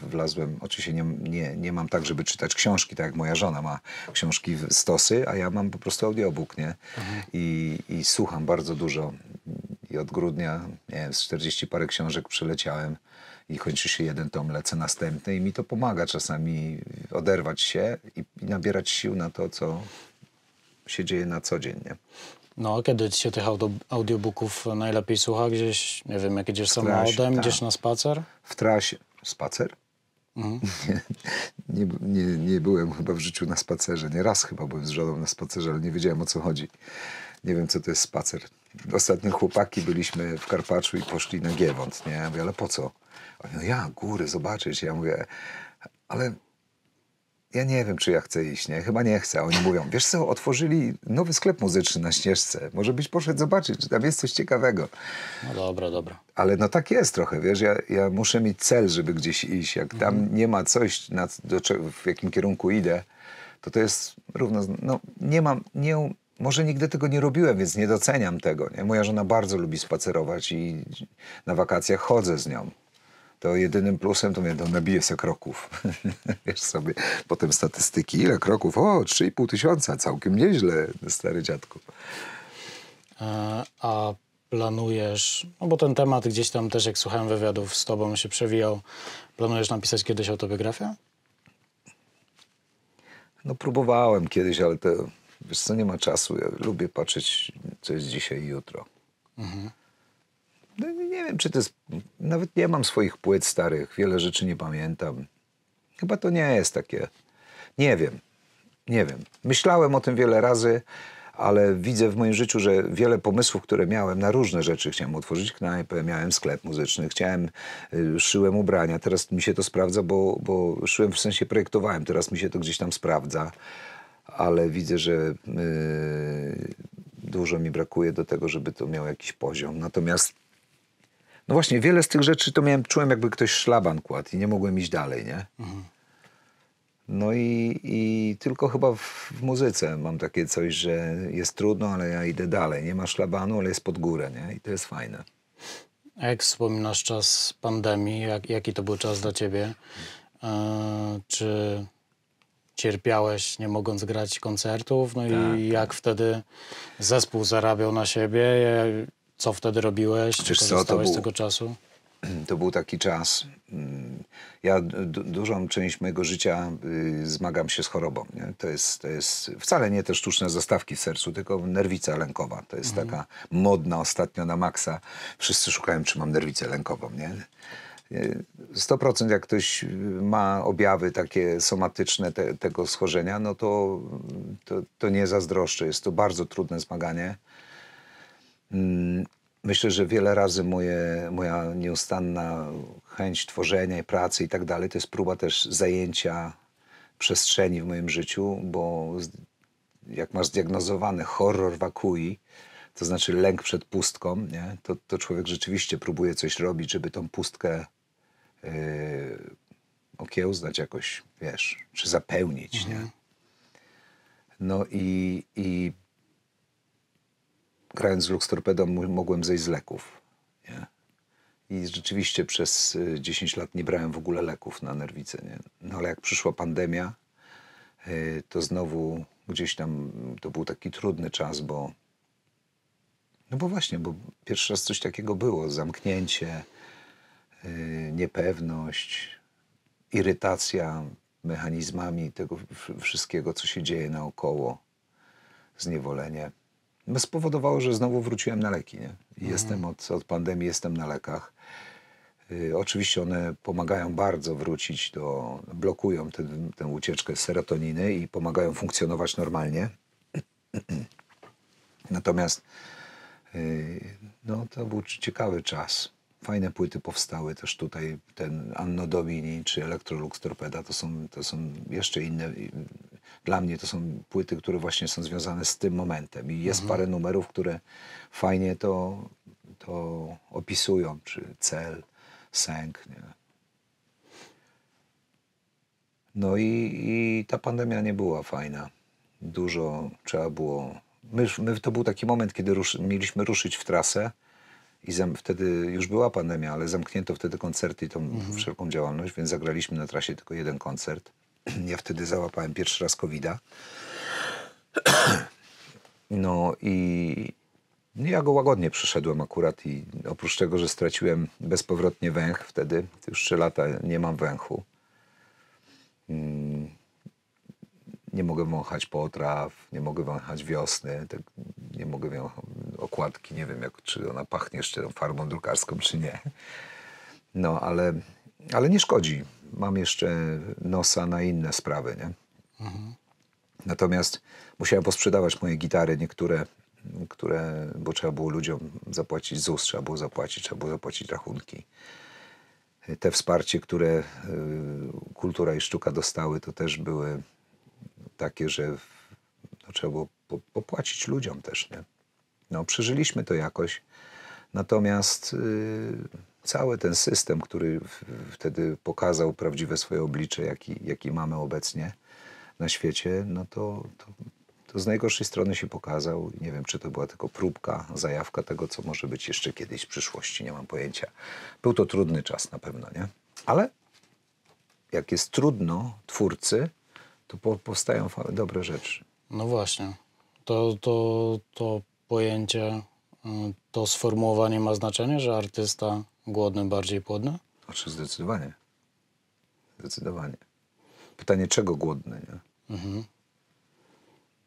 wlazłem, oczywiście nie, nie, nie mam tak, żeby czytać książki, tak jak moja żona ma książki w stosy, a ja mam po prostu audiobook, nie? Mhm. I, I słucham bardzo dużo i od grudnia, nie wiem, z 40 parę książek przeleciałem i kończy się jeden tom, lecę następny i mi to pomaga czasami oderwać się i, i nabierać sił na to, co, się dzieje na co dzień. Nie? No, kiedy się tych audio, audiobooków najlepiej słucha? Gdzieś, nie wiem, jak idziesz samochodem, trasie, gdzieś na spacer? W trasie. Spacer? Mhm. Nie, [laughs] nie, nie, nie, byłem chyba w życiu na spacerze. Nie raz chyba byłem z żoną na spacerze, ale nie wiedziałem o co chodzi. Nie wiem, co to jest spacer. Ostatnio chłopaki byliśmy w Karpaczu i poszli na Giewont, nie? Ja mówię, ale po co? Oni mówią, ja, góry, zobaczyć. Ja mówię, ale ja nie wiem, czy ja chcę iść, nie? Chyba nie chcę. Oni mówią, wiesz co, otworzyli nowy sklep muzyczny na Śnieżce. Może byś poszedł zobaczyć, czy tam jest coś ciekawego. No dobra, dobra. Ale no tak jest trochę, wiesz, ja, ja muszę mieć cel, żeby gdzieś iść. Jak mhm. tam nie ma coś, na, do, w jakim kierunku idę, to to jest równo... No nie mam, nie... Może nigdy tego nie robiłem, więc nie doceniam tego. Nie? Moja żona bardzo lubi spacerować i na wakacjach chodzę z nią to jedynym plusem to mnie to nabije se kroków. [laughs] Wiesz sobie, potem statystyki, ile kroków? O, 3,5 tysiąca, całkiem nieźle, stary dziadku. E, a, planujesz, no bo ten temat gdzieś tam też, jak słuchałem wywiadów z tobą, się przewijał, planujesz napisać kiedyś autobiografię? No próbowałem kiedyś, ale to, wiesz co, nie ma czasu. Ja lubię patrzeć, co jest dzisiaj i jutro. Mhm. No nie wiem, czy to jest. Nawet nie mam swoich płyt starych, wiele rzeczy nie pamiętam. Chyba to nie jest takie. Nie wiem. Nie wiem. Myślałem o tym wiele razy, ale widzę w moim życiu, że wiele pomysłów, które miałem na różne rzeczy, chciałem otworzyć knajpę, miałem sklep muzyczny, chciałem, y, szyłem ubrania. Teraz mi się to sprawdza, bo, bo szyłem w sensie projektowałem, teraz mi się to gdzieś tam sprawdza, ale widzę, że. Yy, dużo mi brakuje do tego, żeby to miał jakiś poziom. Natomiast no właśnie, wiele z tych rzeczy to miałem, czułem jakby ktoś szlaban kładł i nie mogłem iść dalej, nie? Mhm. No i, i, tylko chyba w, w, muzyce mam takie coś, że jest trudno, ale ja idę dalej. Nie ma szlabanu, ale jest pod górę, nie? I to jest fajne. A jak wspominasz czas pandemii, jak, jaki to był czas dla ciebie? E, czy cierpiałeś nie mogąc grać koncertów? No tak. i tak. jak wtedy zespół zarabiał na siebie? Co wtedy robiłeś? Czy korzystałeś co, był, z tego czasu? [clears throat] To był taki czas. Mm, ja dużą część mojego życia y, zmagam się z chorobą. Nie? To, jest, to jest wcale nie te sztuczne zastawki w sercu, tylko nerwica lękowa. To jest mhm. taka modna ostatnio na maksa. Wszyscy szukają, czy mam nerwicę lękową. Nie? 100% y, jak ktoś y, ma objawy takie somatyczne te, tego schorzenia, no to, to, to nie zazdroszczę. Jest to bardzo trudne zmaganie. Mm, myślę, że wiele razy moje, moja nieustanna chęć tworzenia i pracy i tak dalej, to jest próba też zajęcia przestrzeni w moim życiu, bo jak masz zdiagnozowany horror wakui, to znaczy lęk przed pustką, nie? To, to człowiek rzeczywiście próbuje coś robić, żeby tą pustkę yy, okiełznać jakoś, wiesz, czy zapełnić, mhm. nie? No i, i grając z Lux torpedo, mogłem zejść z leków. Nie? I rzeczywiście przez 10 y, lat nie brałem w ogóle leków na nerwice. Nie? No ale jak przyszła pandemia, y, to znowu gdzieś tam to był taki trudny czas, bo no bo właśnie, bo pierwszy raz coś takiego było, zamknięcie, y, niepewność, irytacja mechanizmami tego wszystkiego, co się dzieje naokoło, zniewolenie. No, spowodowało, że znowu wróciłem na leki. Nie? Jestem od, od pandemii, jestem na lekach. Yy, oczywiście one pomagają bardzo wrócić do, blokują ten, tę ucieczkę serotoniny i pomagają funkcjonować normalnie. [clears throat] Natomiast yy, no, to był ciekawy czas. Fajne płyty powstały też tutaj, ten Anno Domini czy Electrolux Torpeda, to są, to są jeszcze inne, dla mnie to są płyty, które właśnie są związane z tym momentem. I jest mhm. parę numerów, które fajnie to, to opisują, czy cel, sęk. Nie? No i, i ta pandemia nie była fajna. Dużo trzeba było. My, my, to był taki moment, kiedy mieliśmy ruszyć w trasę. I zam, wtedy już była pandemia, ale zamknięto wtedy koncerty i tą mhm. wszelką działalność, więc zagraliśmy na trasie tylko jeden koncert. [clears throat] Ja wtedy załapałem pierwszy raz covid [clears throat] No i ja go łagodnie przyszedłem akurat i oprócz tego, że straciłem bezpowrotnie węch wtedy, już trzy lata nie mam węchu. Mm, nie mogę wąchać potraw, nie mogę wąchać wiosny, tak, nie mogę wąchać okładki, nie wiem jak, czy ona pachnie jeszcze farbą drukarską, czy nie. No, ale, ale nie szkodzi mam jeszcze nosa na inne sprawy. Nie? Mhm. Natomiast musiałem posprzedawać moje gitary, niektóre, które, bo trzeba było ludziom zapłacić ZUS, trzeba było zapłacić, trzeba było zapłacić rachunki. Te wsparcie, które y, Kultura i Sztuka dostały, to też były takie, że no, trzeba było popłacić ludziom też. Nie? No, przeżyliśmy to jakoś. Natomiast y, cały ten system, który wtedy pokazał prawdziwe swoje oblicze, jaki, jaki mamy obecnie na świecie, no to, to, to, z najgorszej strony się pokazał. Nie wiem, czy to była tylko próbka, zajawka tego, co może być jeszcze kiedyś w przyszłości, nie mam pojęcia. Był to trudny czas na pewno, nie? Ale jak jest trudno twórcy, to po, powstają dobre rzeczy. No właśnie. To, to, to pojęcie, y, to sformułowanie ma znaczenie, że artysta głodnym, bardziej płodnym? Oczywiście, znaczy, zdecydowanie. Zdecydowanie. Pytanie, czego głodny, nie? Mhm.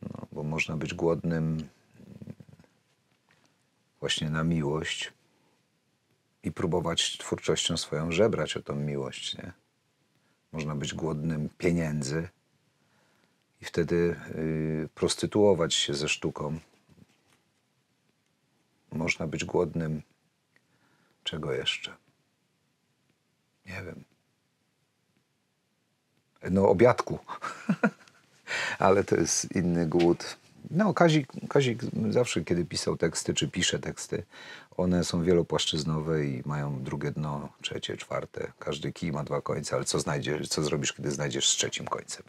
No, bo można być głodnym właśnie na miłość i próbować twórczością swoją żebrać o tą miłość, nie? Można być głodnym pieniędzy i wtedy yy, prostytuować się ze sztuką. Można być głodnym Czego jeszcze? Nie wiem. No, obiadku. [laughs] Ale to jest inny głód. No, Kazik, Kazik zawsze, kiedy pisał teksty, czy pisze teksty, one są wielopłaszczyznowe i mają drugie dno, trzecie, czwarte. Każdy kij ma dwa końce, ale co, znajdziesz, co zrobisz, kiedy znajdziesz z trzecim końcem?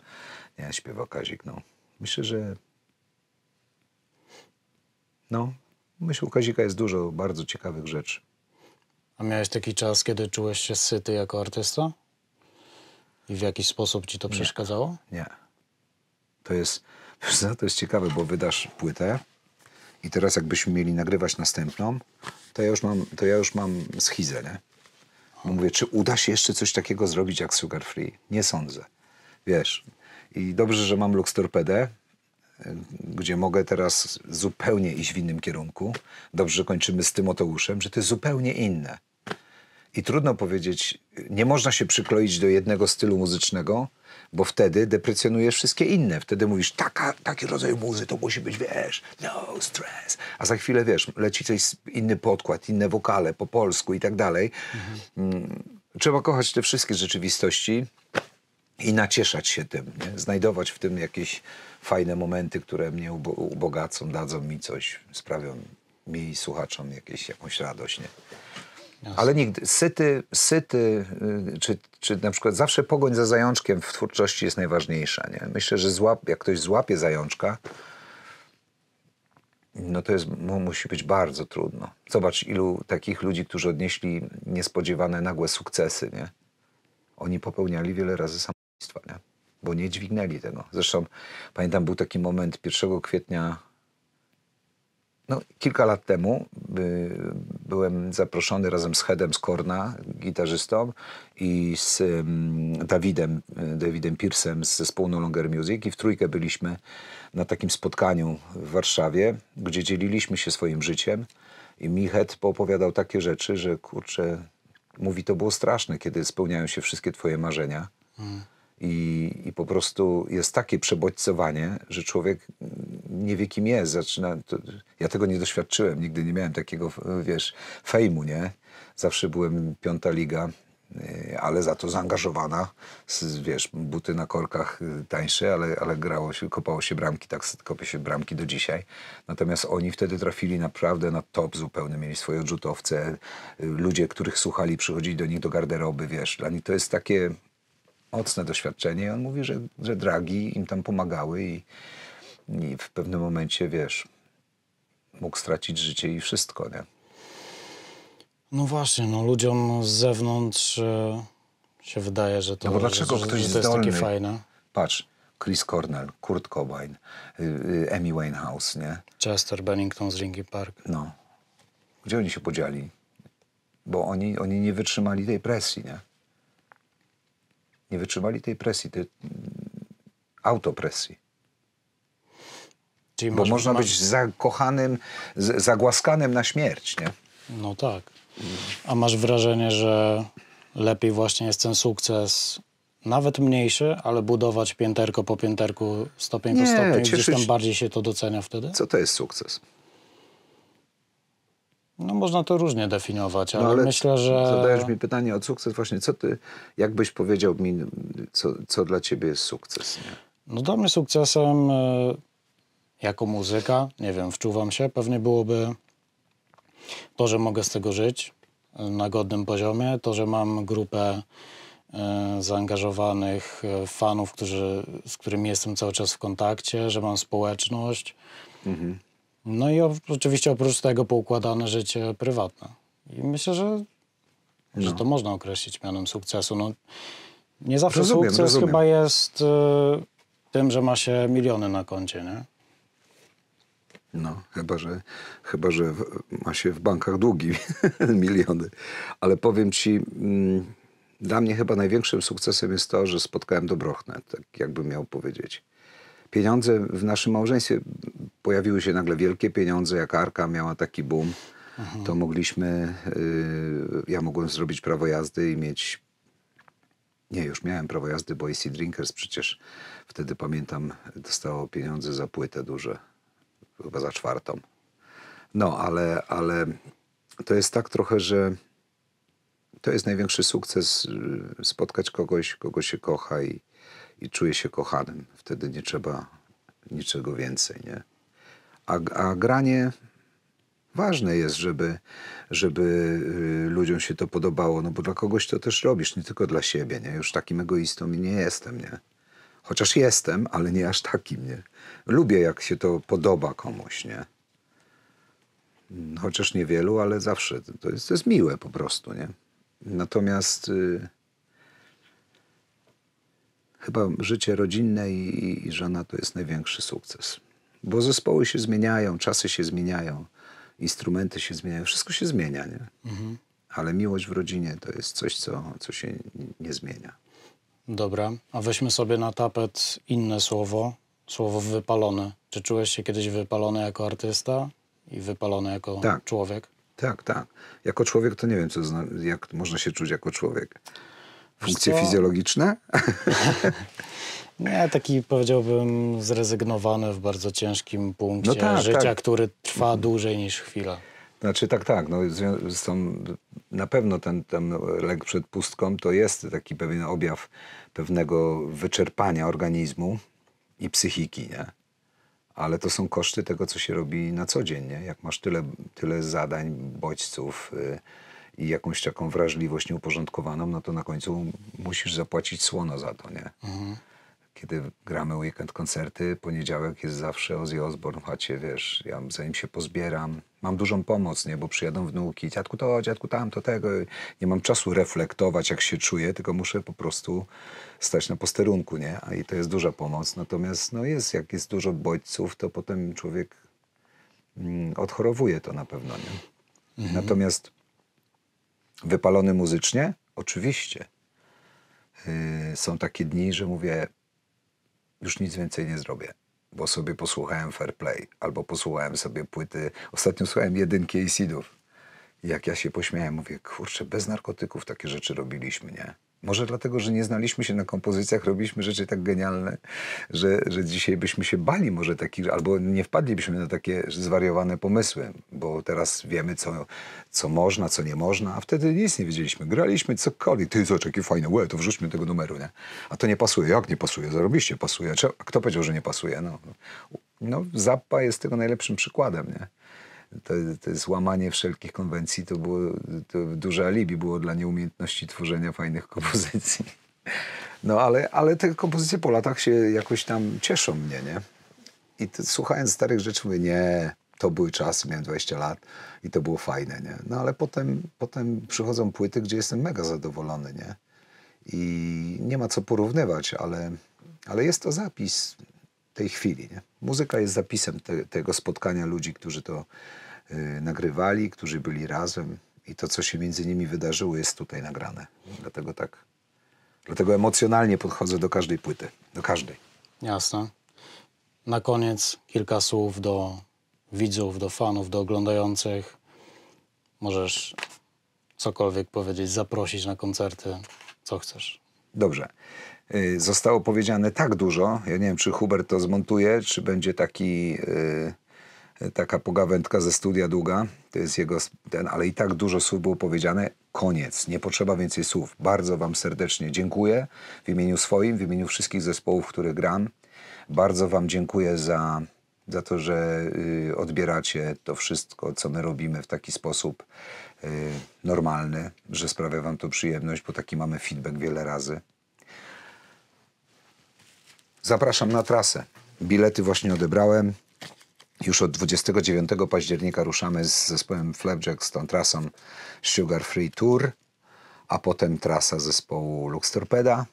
Nie, śpiewa Kazik. No. Myślę, że. No, myślę, u Kazika jest dużo bardzo ciekawych rzeczy. A miałeś taki czas, kiedy czułeś się syty jako artysta? I w jakiś sposób ci to przeszkadzało? Nie. To jest, to jest ciekawe, bo wydasz płytę i teraz jakbyśmy mieli nagrywać następną, to ja już mam, to ja już mam schizę, nie? Bo mówię, czy uda się jeszcze coś takiego zrobić jak Sugar Free? Nie sądzę. Wiesz, i dobrze, że mam Lux Torpedę, y, gdzie mogę teraz zupełnie iść w innym kierunku. Dobrze, że kończymy z tym Otouszem, że to jest zupełnie inne. I trudno powiedzieć, nie można się przykroić do jednego stylu muzycznego, bo wtedy deprecjonujesz wszystkie inne. Wtedy mówisz, Taka, taki rodzaj muzy to musi być, wiesz, no stress. A za chwilę, wiesz, leci coś, inny podkład, inne wokale po polsku i tak dalej. Mhm. Trzeba kochać te wszystkie rzeczywistości i nacieszać się tym, nie? znajdować w tym jakieś fajne momenty, które mnie ubogacą, dadzą mi coś, sprawią mi i słuchaczom jakieś, jakąś radość. Nie? Ale nigdy. Syty, syty y, czy, czy na przykład zawsze pogoń za zajączkiem w twórczości jest najważniejsza. Nie? Myślę, że złap, jak ktoś złapie zajączka, no to jest, musi być bardzo trudno. Zobacz, ilu takich ludzi, którzy odnieśli niespodziewane, nagłe sukcesy, nie? Oni popełniali wiele razy samobójstwa, nie? Bo nie dźwignęli tego. Zresztą pamiętam, był taki moment 1 kwietnia no, kilka lat temu by, byłem zaproszony razem z Hedem z Korna, gitarzystą, i z um, Dawidem, y, Dawidem Piersem z zespołu No Longer Music i w trójkę byliśmy na takim spotkaniu w Warszawie, gdzie dzieliliśmy się swoim życiem i Michet poopowiadał takie rzeczy, że kurczę, mówi to było straszne, kiedy spełniają się wszystkie twoje marzenia. Mm i, I po prostu jest takie przebodźcowanie, że człowiek nie wie, kim jest. Zaczyna, to, ja tego nie doświadczyłem, nigdy nie miałem takiego, wiesz, fejmu, nie? Zawsze byłem piąta liga, y, ale za to zaangażowana, wiesz, buty na korkach y, tańsze, ale, ale grało się, kopało się bramki, tak kopie się bramki do dzisiaj. Natomiast oni wtedy trafili naprawdę na top zupełnie, mieli swoje odrzutowce, y, ludzie, których słuchali, przychodzili do nich do garderoby, wiesz, dla nich to jest takie mocne doświadczenie i on mówi, że, że dragi im tam pomagały i, i w pewnym momencie, wiesz, mógł stracić życie i wszystko, nie? No właśnie, no ludziom z zewnątrz e, się wydaje, że to, no bo dlaczego że, ktoś że to jest zdolny? takie fajne. Patrz, Chris Cornell, Kurt Cobain, y, y, Amy Winehouse, nie? Chester Bennington z Linkin Park. No. Gdzie oni się podzieli? Bo oni, oni nie wytrzymali tej presji, nie? nie wytrzymali tej presji, tej mm, autopresji. Czyli Bo można być zakochanym, zagłaskanym na śmierć, nie? No tak. A masz wrażenie, że lepiej właśnie jest ten sukces nawet mniejszy, ale budować pięterko po pięterku, stopień nie, po stopień, cieszyć... gdzieś tam bardziej się to docenia wtedy? Co to jest sukces? No można to różnie definiować, no, ale, no, ale myślę, że... Zadajesz mi pytanie o sukces. Właśnie co ty, jakbyś powiedział mi, co, co dla ciebie jest sukces? Nie? No dla mnie sukcesem e, jako muzyka, nie wiem, wczuwam się, pewnie byłoby to, że mogę z tego żyć e, na godnym poziomie, to, że mam grupę e, zaangażowanych fanów, którzy, z którymi jestem cały czas w kontakcie, że mam społeczność, mhm. No i oczywiście oprócz tego poukładane życie prywatne. I myślę, że, no. że to można określić mianem sukcesu. No, nie zawsze rozumiem, sukces rozumiem. chyba jest y, tym, że ma się miliony na koncie, nie? No, chyba że, chyba, że w, ma się w bankach długi [laughs] miliony. Ale powiem ci, mm, dla mnie chyba największym sukcesem jest to, że spotkałem Dobrochne, tak jakbym miał powiedzieć pieniądze w naszym małżeństwie, pojawiły się nagle wielkie pieniądze, jak Arka miała taki boom, Aha. Mhm. to mogliśmy, y, ja mogłem zrobić prawo jazdy i mieć, nie, już miałem prawo jazdy, bo AC Drinkers przecież wtedy pamiętam dostało pieniądze za płytę duże, chyba za czwartą. No, ale, ale to jest tak trochę, że to jest największy sukces, y, spotkać kogoś, kogo się kocha i, i czuję się kochanym. Wtedy nie trzeba niczego więcej, nie? A, a granie ważne jest, żeby, żeby y, ludziom się to podobało, no bo dla kogoś to też robisz, nie tylko dla siebie, nie? Już takim egoistą nie jestem, nie? Chociaż jestem, ale nie aż takim, nie? Lubię, jak się to podoba komuś, nie? Chociaż niewielu, ale zawsze to jest, to jest miłe po prostu, nie? Natomiast... Yy, chyba życie rodzinne i, i żona to jest największy sukces. Bo zespoły się zmieniają, czasy się zmieniają, instrumenty się zmieniają, wszystko się zmienia, nie? Mhm. Ale miłość w rodzinie to jest coś, co, co się nie zmienia. Dobra, a weźmy sobie na tapet inne słowo, słowo wypalone. Czy czułeś się kiedyś wypalony jako artysta i wypalony jako tak. człowiek? Tak, tak. Jako człowiek to nie wiem, co jak można się czuć jako człowiek. Funkcje fizjologiczne? [laughs] Nie, taki powiedziałbym zrezygnowany w bardzo ciężkim punkcie no tak, życia, tak. który trwa dłużej niż chwila. Znaczy tak, tak. No, są, na pewno ten, ten lek przed pustką to jest taki pewien objaw pewnego wyczerpania organizmu i psychiki, nie? Ale to są koszty tego, co się robi na co dzień, nie? Jak masz tyle, tyle zadań, bodźców, y, i jakąś taką wrażliwość nieuporządkowaną, no to na końcu musisz zapłacić słono za to, nie? Mhm. Kiedy gramy weekend koncerty, poniedziałek jest zawsze Ozzy Osbourne w chacie, wiesz, ja zanim się pozbieram, mam dużą pomoc, nie, bo przyjadą wnuki, dziadku to, dziadku tam, to tego, nie mam czasu reflektować, jak się czuję, tylko muszę po prostu stać na posterunku, nie, a i to jest duża pomoc, natomiast, no jest, jak jest dużo bodźców, to potem człowiek mm, odchorowuje to na pewno, nie. Mhm. Natomiast wypalony muzycznie? Oczywiście. Y, są takie dni, że mówię, już nic więcej nie zrobię, bo sobie posłuchałem Fair Play albo posłuchałem sobie płyty. Ostatnio słuchałem jedynki Acidów. Jak ja się pośmiałem, mówię, kurczę, bez narkotyków takie rzeczy robiliśmy, nie? Może dlatego, że nie znaliśmy się na kompozycjach, robiliśmy rzeczy tak genialne, że, że dzisiaj byśmy się bali może takich, albo nie wpadlibyśmy na takie zwariowane pomysły, bo teraz wiemy, co, co można, co nie można, a wtedy nic nie wiedzieliśmy. Graliśmy cokolwiek. Ty, co jakie fajne, łe, to wrzućmy tego numeru, nie? A to nie pasuje. Jak nie pasuje? Zarobiście pasuje. Kto powiedział, że nie pasuje? No, no, no Zappa jest tego najlepszym przykładem, nie? to, to złamanie wszelkich konwencji to było to duże alibi było dla nieumiejętności tworzenia fajnych kompozycji. No ale, ale te kompozycje po latach się jakoś tam cieszą mnie, nie? I to, słuchając starych rzeczy mówię, nie, to były czasy, miałem 20 lat i to było fajne, nie? No ale potem, potem przychodzą płyty, gdzie jestem mega zadowolony, nie? I nie ma co porównywać, ale, ale jest to zapis tej chwili, nie? Muzyka jest zapisem te, tego spotkania ludzi, którzy to Y, nagrywali, którzy byli razem i to, co się między nimi wydarzyło, jest tutaj nagrane. Dlatego tak, dlatego emocjonalnie podchodzę do każdej płyty, do każdej. Jasne. Na koniec kilka słów do widzów, do fanów, do oglądających. Możesz cokolwiek powiedzieć, zaprosić na koncerty, co chcesz. Dobrze. Y, zostało powiedziane tak dużo. Ja nie wiem, czy Hubert to zmontuje, czy będzie taki. Yy taka pogawędka ze studia długa, to jest jego ten, ale i tak dużo słów było powiedziane. Koniec, nie potrzeba więcej słów. Bardzo Wam serdecznie dziękuję w imieniu swoim, w imieniu wszystkich zespołów, w których gram. Bardzo Wam dziękuję za, za to, że y, odbieracie to wszystko, co my robimy w taki sposób y, normalny, że sprawia Wam to przyjemność, bo taki mamy feedback wiele razy. Zapraszam na trasę. Bilety właśnie odebrałem. Już od 29 października ruszamy z zespołem Flapjack z tą trasą Sugar Free Tour, a potem trasa zespołu Lux Torpeda.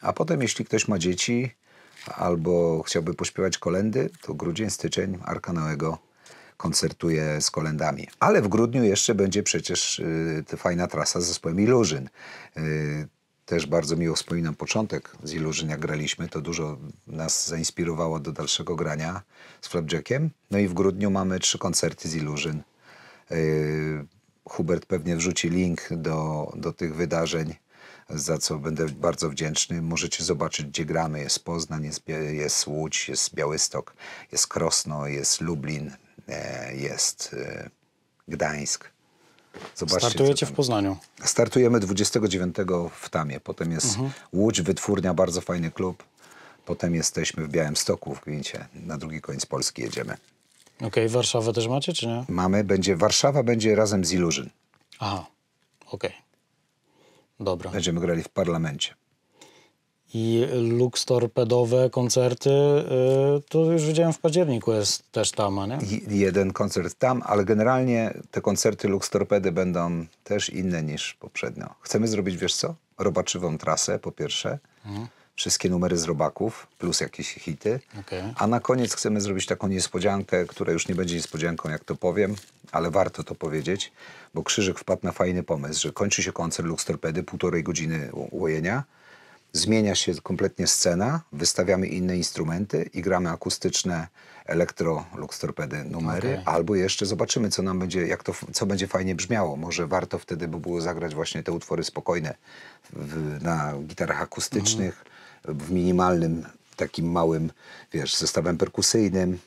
A potem, jeśli ktoś ma dzieci albo chciałby pośpiewać kolendy, to grudzień, styczeń Arka Nałego koncertuje z kolendami. Ale w grudniu jeszcze będzie przecież y, fajna trasa z zespołem Illusion. Y, też bardzo miło wspominam początek z Illusion, graliśmy, to dużo nas zainspirowało do dalszego grania z Flapjackiem. No i w grudniu mamy trzy koncerty z Illusion. Yy, Hubert pewnie wrzuci link do, do tych wydarzeń, za co będę bardzo wdzięczny. Możecie zobaczyć, gdzie gramy. Jest Poznań, jest, jest Łódź, jest Białystok, jest Krosno, jest Lublin, e, jest e, Gdańsk. Zobaczcie, Startujecie w Poznaniu. Startujemy 29 w Tamie. Potem jest mhm. Łódź, wytwórnia, bardzo fajny klub. Potem jesteśmy w Białymstoku, w Gwincie. Na drugi koniec Polski jedziemy. Okej, okay, Warszawę też macie, czy nie? Mamy, będzie, Warszawa będzie razem z Illusion. Aha, okej. Okay. Dobra. Będziemy grali w parlamencie i Lux Torpedowe koncerty, y, to już widziałem w październiku jest też tam, nie? Jeden koncert tam, ale generalnie te koncerty Lux Torpedy będą też inne niż poprzednio. Chcemy zrobić, wiesz co? Robaczywą trasę po pierwsze. Mhm. Wszystkie numery z robaków, plus jakieś hity. Okay. A na koniec chcemy zrobić taką niespodziankę, która już nie będzie niespodzianką, jak to powiem, ale warto to powiedzieć, bo Krzyżyk wpadł na fajny pomysł, że kończy się koncert Lux Torpedy, półtorej godziny łojenia zmienia się kompletnie scena, wystawiamy inne instrumenty i gramy akustyczne elektro luxtorpedy numery, okay. albo jeszcze zobaczymy, co nam będzie, jak to, co będzie fajnie brzmiało. Może warto wtedy by było zagrać właśnie te utwory spokojne w, na gitarach akustycznych, w minimalnym, takim małym, wiesz, zestawem perkusyjnym,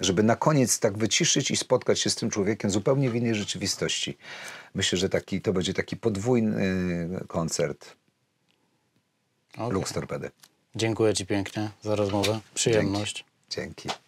żeby na koniec tak wyciszyć i spotkać się z tym człowiekiem zupełnie w innej rzeczywistości. Myślę, że taki, to będzie taki podwójny y, koncert okay. Lux Torpedy. Dziękuję Ci pięknie za rozmowę. Przyjemność. Dzięki. Dzięki.